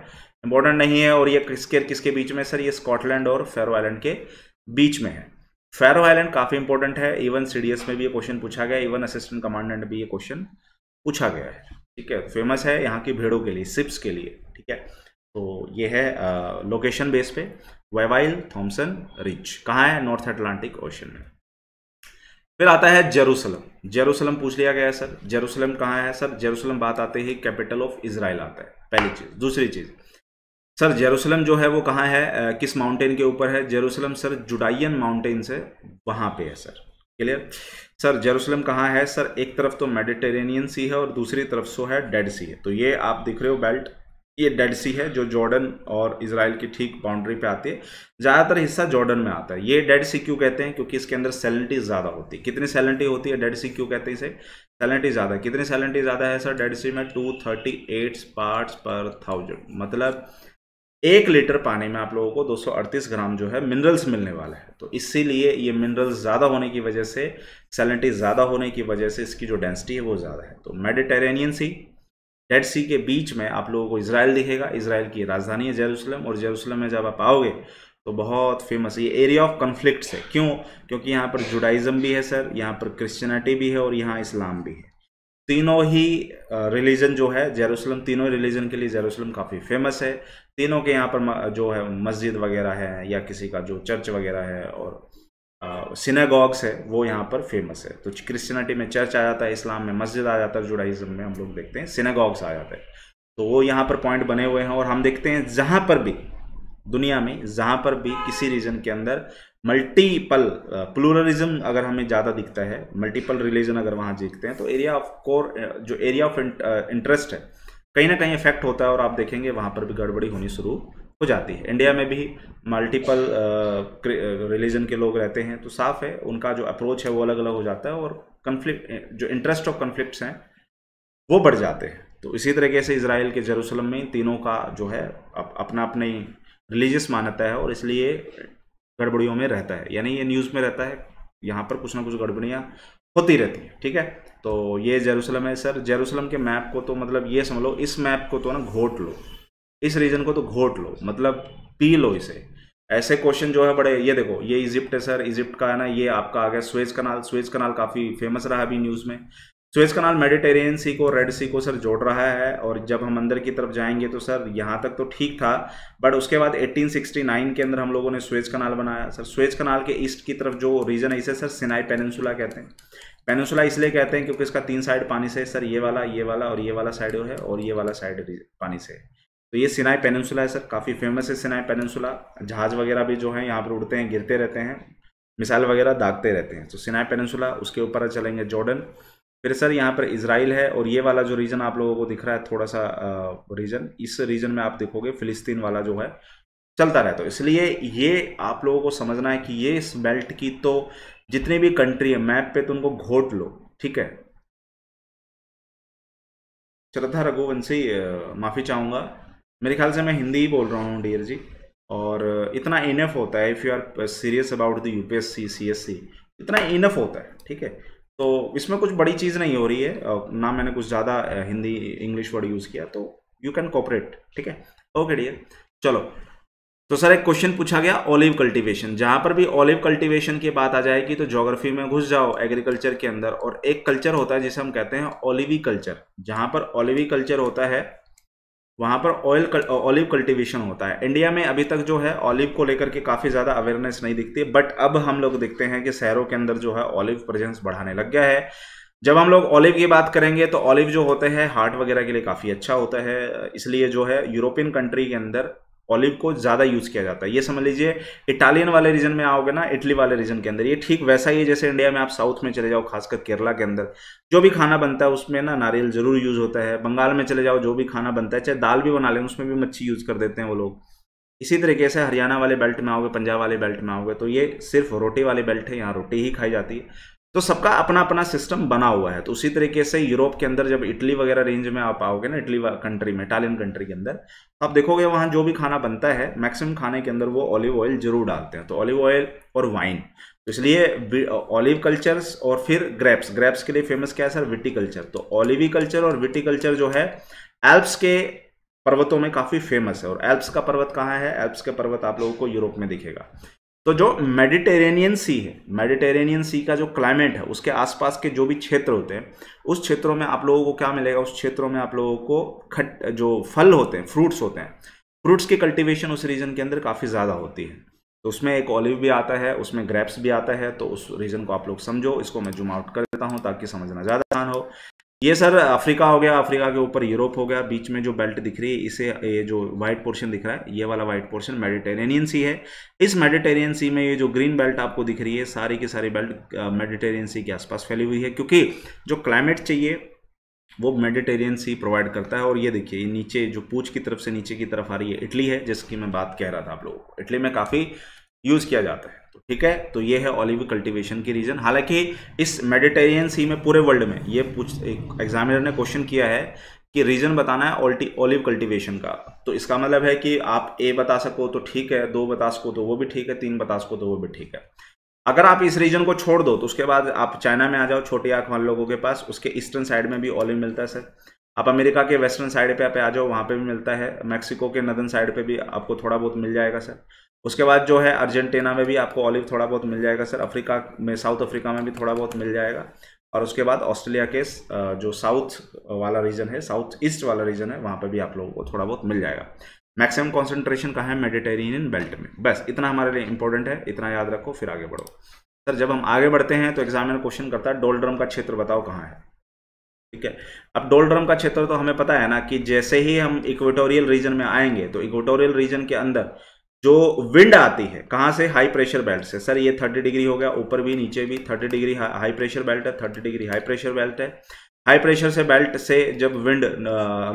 इंपॉर्टेंट नहीं है और ये किसके किसके बीच में सर ये स्कॉटलैंड और फेरो आइलैंड के बीच में है फेरो आइलैंड काफ़ी इंपॉर्टेंट है इवन सी में भी ये क्वेश्चन पूछा गया इवन असिस्टेंट कमांडेंट भी ये क्वेश्चन पूछा गया है ठीक है फेमस है यहाँ की भेड़ों के लिए सिप्स के लिए ठीक है तो ये है लोकेशन बेस पे वेवाइल थॉम्सन रिच कहाँ है नॉर्थ अटलांटिक ओशन में फिर आता है जेरूसलम जेरूसलम पूछ लिया गया है सर जेरूसलम कहाँ है सर जेरूसलम बात आते ही कैपिटल ऑफ इसराइल आता है पहली चीज़ दूसरी चीज़ सर जेरूसलम जो है वो कहाँ है किस माउंटेन के ऊपर है जेरूसलम सर जुडाइन माउंटेन से वहां पे है सर क्लियर सर जेरूसलम कहाँ है सर एक तरफ तो मेडिटेरेनियन सी है और दूसरी तरफ सो है डेड सी है तो ये आप दिख रहे हो बेल्ट ये डेड सी है जो जॉर्डन और इसराइल की ठीक बाउंड्री पे आती है ज़्यादातर हिस्सा जॉर्डन में आता है ये डेड सी क्यों कहते हैं क्योंकि इसके अंदर सैलिनिटी ज़्यादा होती है कितनी सैलिनिटी होती है डेड सी क्यों कहते हैं इसे सैलिनिटी ज़्यादा कितनी सेलेंटी ज़्यादा है सर डेड सी में two thirty eight parts per thousand मतलब एक लीटर पानी में आप लोगों को 238 ग्राम जो है मिनरल्स मिलने वाले है तो इसीलिए ये मिनरल्स ज़्यादा होने की वजह से सैलिनिटी ज़्यादा होने की वजह से इसकी जो डेंसिटी है वो ज़्यादा है तो मेडिटेरेनियन सी डेड सी के बीच में आप लोगों को इसराइल दिखेगा इसराइल की राजधानी है जेरूसलम और जेरूसलम में जब आप आओगे तो बहुत फेमस ये एरिया ऑफ कन्फ्लिक्ट है क्यों क्योंकि यहाँ पर जुडाइज़म भी है सर यहाँ पर क्रिश्चनिटी भी है और यहाँ इस्लाम भी है तीनों ही रिलीजन जो है जेरूसलम तीनों रिलीजन के लिए जेरूसलम काफ़ी फेमस है तीनों के यहाँ पर जो है मस्जिद वगैरह है या किसी का जो चर्च वगैरह है और सिनेगॉग्स है वो यहाँ पर फेमस है तो क्रिश्चियनिटी में चर्च आ जाता है इस्लाम में मस्जिद आ जाता है जुडाइज्म में हम लोग देखते हैं सिनेगॉग्स आ जाते हैं तो वो यहाँ पर पॉइंट बने हुए हैं और हम देखते हैं जहाँ पर भी दुनिया में जहाँ पर भी किसी रीजन के अंदर मल्टीपल प्लूरलिज्म अगर हमें ज़्यादा दिखता है मल्टीपल रिलीजन अगर वहाँ देखते हैं तो एरिया ऑफ कोर जो एरिया ऑफ इंटरेस्ट है कहीं ना कहीं इफेक्ट होता है और आप देखेंगे वहाँ पर भी गड़बड़ी होनी शुरू हो जाती है इंडिया में भी मल्टीपल रिलीजन के लोग रहते हैं तो साफ है उनका जो अप्रोच है वो अलग अलग हो जाता है और कन्फ्लिक्ट जो इंटरेस्ट ऑफ कन्फ्लिक्ट हैं वो बढ़ जाते हैं तो इसी तरीके से इसराइल के जेरूसलम में तीनों का जो है अप, अपना अपने रिलीजियस मान्यता है और इसलिए गड़बड़ियों में रहता है यानी ये न्यूज़ में रहता है यहाँ पर कुछ ना कुछ गड़बड़ियाँ होती रहती है ठीक है तो ये जेरूसलम है सर जेरूसलम के मैप को तो मतलब ये समझ लो इस मैप को तो ना घोट लो इस रीजन को तो घोट लो मतलब पी लो इसे ऐसे क्वेश्चन जो है बड़े ये देखो ये इजिप्ट है सर इजिप्ट का है ना ये आपका आ गया स्वेज कनाल स्वेज कनाल काफ़ी फेमस रहा अभी न्यूज़ में स्वेज कनाल मेडिटेरियन सी को रेड सी को सर जोड़ रहा है और जब हम अंदर की तरफ जाएंगे तो सर यहाँ तक तो ठीक था बट उसके बाद 1869 के अंदर हम लोगों ने स्वेज कनाल बनाया सर स्वेज कनाल के ईस्ट की तरफ जो रीजन है इसे सर सिनाई पेनसुला कहते हैं पेनसुला इसलिए कहते हैं क्योंकि इसका तीन साइड पानी से सर ये वाला ये वाला और ये वाला साइड है और ये वाला साइड पानी से है तो ये सिनाई पेनसुला है सर काफ़ी फेमस है सिनाई पेनसुला जहाज़ वगैरह भी जो है यहाँ पर उड़ते हैं गिरते रहते हैं मिसाइल वगैरह दागते रहते हैं तो सिनाई पेनसुला उसके ऊपर चलेंगे जॉर्डन फिर सर यहाँ पर इसराइल है और ये वाला जो रीजन आप लोगों को दिख रहा है थोड़ा सा रीजन इस रीजन में आप देखोगे फिलिस्तीन वाला जो है चलता रहता है इसलिए ये आप लोगों को समझना है कि ये इस बेल्ट की तो जितनी भी कंट्री है मैप पे तो उनको घोट लो ठीक है श्रद्धा रघुवंशी माफ़ी चाहूंगा मेरे ख्याल से मैं हिंदी ही बोल रहा हूँ डियर जी और इतना इनफ होता है if you are serious about the UPSC CSC इतना इनफ होता है ठीक है तो इसमें कुछ बड़ी चीज़ नहीं हो रही है ना मैंने कुछ ज़्यादा हिंदी इंग्लिश वर्ड यूज़ किया तो यू कैन कॉपरेट ठीक है ओके डियर चलो तो सर एक क्वेश्चन पूछा गया ओलिव कल्टीवेशन जहाँ पर भी ऑलिव कल्टीवेशन की बात आ जाएगी तो जोग्राफी में घुस जाओ एग्रीकल्चर के अंदर और एक कल्चर होता है जिसे हम कहते हैं ओलिवी कल्चर जहाँ पर ओलिवी कल्चर होता है वहाँ पर ऑयल ऑलिव कल्टीवेशन होता है इंडिया में अभी तक जो है ऑलिव को लेकर के काफ़ी ज़्यादा अवेयरनेस नहीं दिखती है बट अब हम लोग देखते हैं कि शहरों के अंदर जो है ऑलिव प्रेजेंस बढ़ाने लग गया है जब हम लोग ऑलिव की बात करेंगे तो ऑलिव जो होते हैं हार्ट वगैरह के लिए काफ़ी अच्छा होता है इसलिए जो है यूरोपियन कंट्री के अंदर ऑलिव को ज़्यादा यूज़ किया जाता है ये समझ लीजिए इटालियन वाले रीजन में आओगे ना इटली वाले रीजन के अंदर ये ठीक वैसा ही है जैसे इंडिया में आप साउथ में चले जाओ खासकर केरला के अंदर जो भी खाना बनता है उसमें ना नारियल ज़रूर यूज़ होता है बंगाल में चले जाओ जो भी खाना बनता है चाहे दाल भी बना लें उसमें भी मच्छी यूज़ कर देते हैं वो लोग इसी तरीके से हरियाणा वाले बेल्ट में आओगे पंजाब वाले बेल्ट में आओगे तो ये सिर्फ रोटी वाले बेल्ट है यहाँ रोटी ही खाई जाती है तो सबका अपना अपना सिस्टम बना हुआ है तो उसी तरीके से यूरोप के अंदर जब इटली वगैरह रेंज में आप आओगे ना इटली कंट्री में इटालियन कंट्री के अंदर आप देखोगे वहां जो भी खाना बनता है मैक्सिमम खाने के अंदर वो ऑलिव ऑयल जरूर डालते हैं तो ऑलिव ऑयल और वाइन तो इसलिए ऑलिव कल्चर्स और फिर ग्रेप्स ग्रेप्स के लिए फेमस क्या है सर विटी कल्चर तो ऑलिवी कल्चर और विटी कल्चर जो है एल्प्स के पर्वतों में काफ़ी फेमस है और एल्प्स का पर्वत कहाँ है एल्प्स के पर्वत आप लोगों को यूरोप में दिखेगा तो जो मेडिटेरेनियन सी है मेडिटेरेनियन सी का जो क्लाइमेट है उसके आसपास के जो भी क्षेत्र होते हैं उस क्षेत्रों में आप लोगों को क्या मिलेगा उस क्षेत्रों में आप लोगों को खट जो फल होते हैं फ्रूट्स होते हैं फ्रूट्स की कल्टीवेशन उस रीजन के अंदर काफ़ी ज़्यादा होती है तो उसमें एक ऑलिव भी आता है उसमें ग्रेप्स भी आता है तो उस रीज़न को आप लोग समझो इसको मैं जूम आउट कर देता हूँ ताकि समझना ज़्यादा आसान हो ये सर अफ्रीका हो गया अफ्रीका के ऊपर यूरोप हो गया बीच में जो बेल्ट दिख रही है इसे ये जो व्हाइट पोर्शन दिख रहा है ये वाला व्हाइट पोर्शन मेडिटेरेनियन सी है इस मेडिटेरेनियन सी में ये जो ग्रीन बेल्ट आपको दिख रही है सारी की सारी बेल्ट मेडिटेरेनियन सी के आसपास फैली हुई है क्योंकि जो क्लाइमेट चाहिए वो मेडिटेरेनियन सी प्रोवाइड करता है और ये देखिए नीचे जो पूछ की तरफ से नीचे की तरफ आ रही है इटली है जिसकी मैं बात कह रहा था आप लोगों को इटली में काफ़ी यूज़ किया जाता है ठीक है तो ये है ऑलिव कल्टीवेशन की रीजन हालांकि इस मेडिटेरियन सी में पूरे वर्ल्ड में ये पूछ एग्जामिनर ने क्वेश्चन किया है कि रीजन बताना है ऑलिव कल्टीवेशन का तो इसका मतलब है कि आप ए बता सको तो ठीक है दो बता सको तो वो भी ठीक है तीन बता सको तो वो भी ठीक है अगर आप इस रीजन को छोड़ दो तो उसके बाद आप चाइना में आ जाओ छोटी आंख वाले लोगों के पास उसके ईस्टर्न साइड में भी ऑलिव मिलता है सर आप अमेरिका के वेस्टर्न साइड पे आप आ जाओ वहाँ पे भी मिलता है मैक्सिको के नदन साइड पे भी आपको थोड़ा बहुत मिल जाएगा सर उसके बाद जो है अर्जेंटीना में भी आपको ऑलिव थोड़ा बहुत मिल जाएगा सर अफ्रीका में साउथ अफ्रीका में भी थोड़ा बहुत मिल जाएगा और उसके बाद ऑस्ट्रेलिया के जो साउथ वाला रीजन है साउथ ईस्ट वाला रीजन है वहाँ पर भी आप लोगों को थोड़ा बहुत मिल जाएगा मैक्सिमम कॉन्सेंट्रेशन कहाँ है मेडिटेरेनियन बेल्ट में बस इतना हमारे लिए इंपॉर्टेंट है इतना याद रखो फिर आगे बढ़ो सर जब हम आगे बढ़ते हैं तो एग्जामिनर क्वेश्चन करता है डोलड्रम का क्षेत्र बताओ कहाँ है ठीक है अब डोलड्रम का क्षेत्र तो हमें पता है ना कि जैसे ही हम इक्वेटोरियल रीजन में आएंगे तो इक्वेटोरियल रीजन के अंदर जो विंड आती है कहां से हाई प्रेशर बेल्ट से सर ये थर्टी डिग्री हो गया ऊपर भी नीचे भी thirty degree high pressure belt है thirty degree high pressure belt है हाई प्रेशर से बेल्ट से जब विंड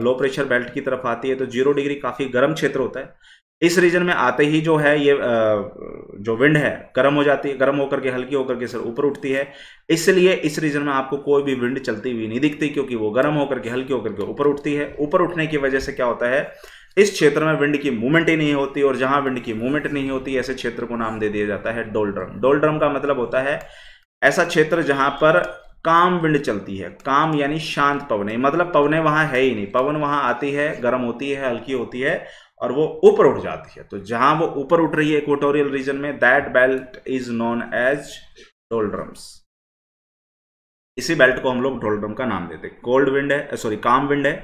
लो प्रेशर बेल्ट की तरफ आती है तो जीरो डिग्री काफ़ी गर्म क्षेत्र होता है इस रीजन में आते ही जो है ये जो विंड है गर्म हो जाती है गर्म होकर के हल्की होकर के सर ऊपर उठती है इसलिए इस रीजन में आपको कोई भी विंड चलती हुई नहीं दिखती क्योंकि वो गर्म होकर के हल्की होकर के ऊपर उठती है ऊपर उठने की वजह से क्या होता है इस क्षेत्र में विंड की मूवमेंट ही नहीं होती और जहां विंड की मूवमेंट नहीं होती ऐसे क्षेत्र को नाम दे दिया जाता है डोलड्रम डोलड्रम का मतलब होता है ऐसा क्षेत्र जहां पर काम विंड चलती है काम यानी शांत पवने मतलब पवने वहां है ही नहीं पवन वहां आती है गर्म होती है हल्की होती है और वो ऊपर उठ जाती है तो जहां वो ऊपर उठ रही है इक्वेटोरियल रीजन में that belt is known as doldrums इसी बेल्ट को हम लोग डोलड्रम का नाम देते हैं कोल्ड विंड है सॉरी काम विंड है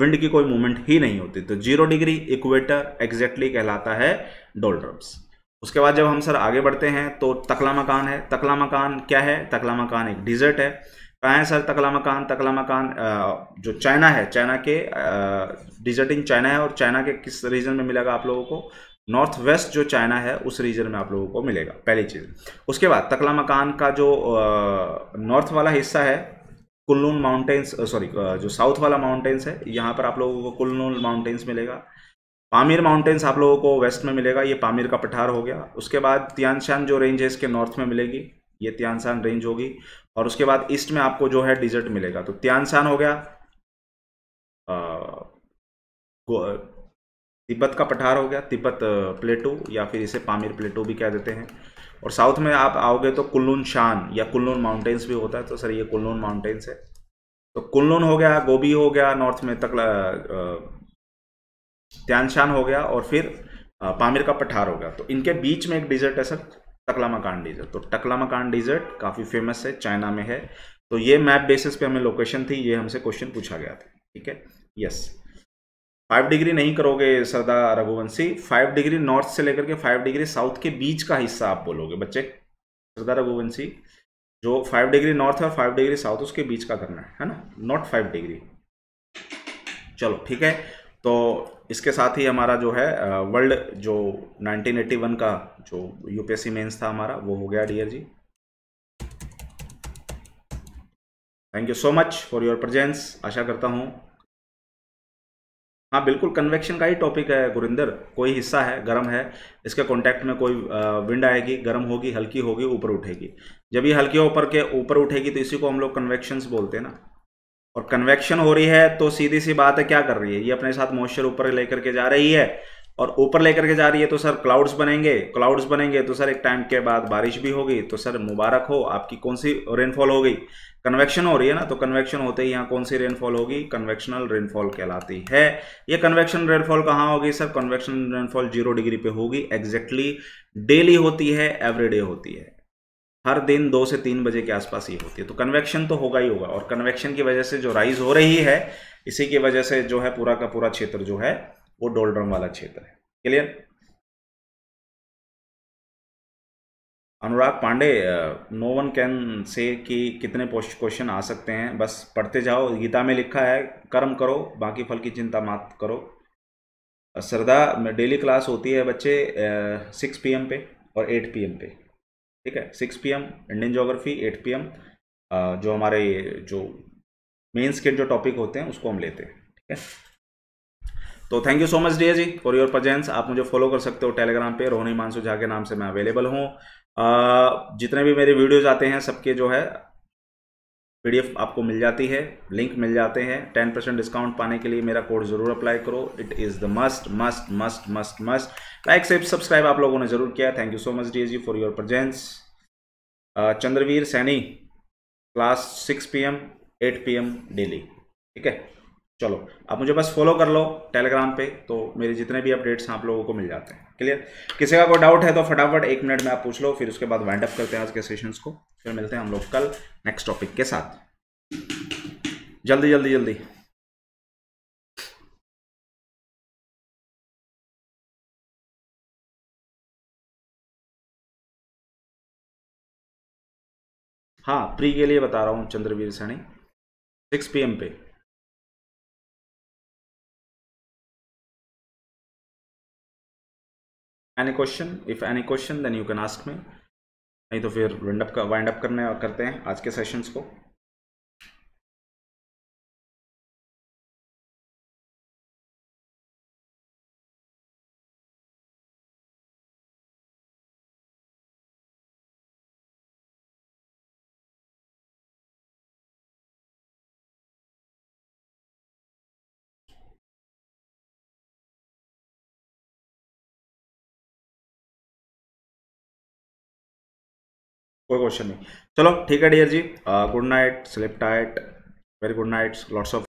विंड की कोई मूवमेंट ही नहीं होती तो जीरो डिग्री इक्वेटर एग्जैक्टली कहलाता है डोल्ड्रम्स उसके बाद जब हम सर आगे बढ़ते हैं तो तकला मकान है तकला मकान क्या है तकला मकान एक डिजर्ट है कहाँ है सर तकला मकान तकला मकान जो चाइना है चाइना के डिजर्ट इन चाइना है और चाइना के किस रीजन में मिलेगा आप लोगों को नॉर्थ वेस्ट जो चाइना है उस रीजन में आप लोगों को मिलेगा पहली चीज़ उसके बाद तकला मकान का जो नॉर्थ वाला हिस्सा है कुल्लून माउंटेन्स सॉरी जो साउथ वाला माउंटेन्स है यहाँ पर आप लोगों को कुल्लून माउंटेन्स मिलेगा पामिर माउंटेन्स आप लोगों को वेस्ट में मिलेगा ये पामिर का पठार हो गया उसके बाद तियानशान जो रेंज है इसके नॉर्थ में मिलेगी ये तियानशान रेंज होगी और उसके बाद ईस्ट में आपको जो है डिजर्ट मिलेगा तो तियानशान हो गया तिब्बत का पठार हो गया तिब्बत प्लेटो या फिर इसे पामिर प्लेटो भी कह देते हैं और साउथ में आप आओगे तो कुल्लून शान या कुल्लून माउंटेन्स भी होता है तो सर ये कुल्लून माउंटेन्स है तो कुल्लून हो गया गोभी हो गया नॉर्थ में तक त्यानशान हो गया और फिर पामिर का पठार हो गया तो इनके बीच में एक डिजर्ट है सर मकान डिजर्ट तो मकान डिजर्ट काफ़ी फेमस है चाइना में है तो ये मैप बेसिस पे हमें लोकेशन थी ये हमसे क्वेश्चन पूछा गया था ठीक है यस फाइव डिग्री नहीं करोगे Sarda Raghuvanshi five degree north से लेकर के फाइव डिग्री साउथ के बीच का हिस्सा आप बोलोगे बच्चे सरदा रघुवंशी जो फाइव डिग्री नॉर्थ और फाइव डिग्री साउथ उसके बीच का करना है ना नॉट फाइव डिग्री चलो ठीक है तो इसके साथ ही हमारा जो है वर्ल्ड जो 1981 का जो यूपीएससी मेंस था हमारा वो हो गया dear ji thank you so much for your presence आशा करता हूँ हाँ बिल्कुल कन्वेक्शन का ही टॉपिक है गुरिंदर कोई हिस्सा है गर्म है इसके कॉन्टैक्ट में कोई विंड आएगी गर्म होगी हल्की होगी ऊपर उठेगी जब ये हल्की ऊपर के ऊपर उठेगी तो इसी को हम लोग कन्वेक्शंस बोलते हैं ना और कन्वेक्शन हो रही है तो सीधी सी बात है क्या कर रही है ये अपने साथ मॉइस्चर ऊपर लेकर के जा रही है और ऊपर लेकर के जा रही है तो सर क्लाउड्स बनेंगे क्लाउड्स बनेंगे तो सर एक टाइम के बाद बारिश भी होगी तो सर मुबारक हो आपकी कौन सी रेनफॉल हो गई कन्वेक्शन हो रही है ना तो कन्वेक्शन होते ही यहाँ कौन सी रेनफॉल होगी कन्वेक्शनल रेनफॉल कहलाती है ये कन्वेक्शन रेनफॉल कहाँ होगी sir convection rainfall zero degree पे होगी एग्जैक्टली डेली होती है एवरीडे होती है हर दिन दो से तीन बजे के आसपास ये होती है तो कन्वेक्शन तो होगा ही होगा और कन्वेक्शन की वजह से जो राइज हो रही है इसी की वजह से जो है पूरा का पूरा क्षेत्र जो है वो डोल्ड्रम वाला क्षेत्र है clear Anurag Pandey no one can say कि कितने क्वेश्चन आ सकते हैं बस पढ़ते जाओ गीता में लिखा है कर्म करो बाकी फल की चिंता मत करो श्रद्धा डेली क्लास होती है बच्चे सिक्स पी पे और एट पी पे ठीक है six P Indian geography eight P जो हमारे जो मेंस के जो टॉपिक होते हैं उसको हम लेते हैं ठीक है तो थैंक यू सो मच डिया जी फॉर योर प्रजेंस आप मुझे फॉलो कर सकते हो टेलीग्राम पे रोहनी मानसू झा के नाम से मैं अवेलेबल हूँ जितने भी मेरे वीडियोज आते हैं सबके जो है पी आपको मिल जाती है लिंक मिल जाते हैं टेन परसेंट डिस्काउंट पाने के लिए मेरा कोड ज़रूर अप्लाई करो it is the must must must must must like से सब्सक्राइब आप लोगों ने ज़रूर किया thank you so much D G for your presence Chandraveer Saini class six P M eight P M daily ठीक है चलो आप मुझे बस फॉलो कर लो टेलीग्राम पे तो मेरे जितने भी अपडेट्स आप लोगों को मिल जाते हैं क्लियर किसी का कोई डाउट है तो फटाफट एक मिनट में आप पूछ लो फिर उसके बाद वाइंड अप करते हैं आज के सेशंस को फिर मिलते हैं हम लोग कल नेक्स्ट टॉपिक के साथ जल्दी जल्दी जल्दी हाँ प्री के लिए बता रहा हूँ चंद्रवीर सैनी सिक्स पी पे any question if any question then you can ask me नहीं तो फिर विंड अप का वाइंड अप करने करते हैं आज के सेशंस को कोई क्वेश्चन नहीं चलो ठीक है dear ji good night sleep tight very good nights lots of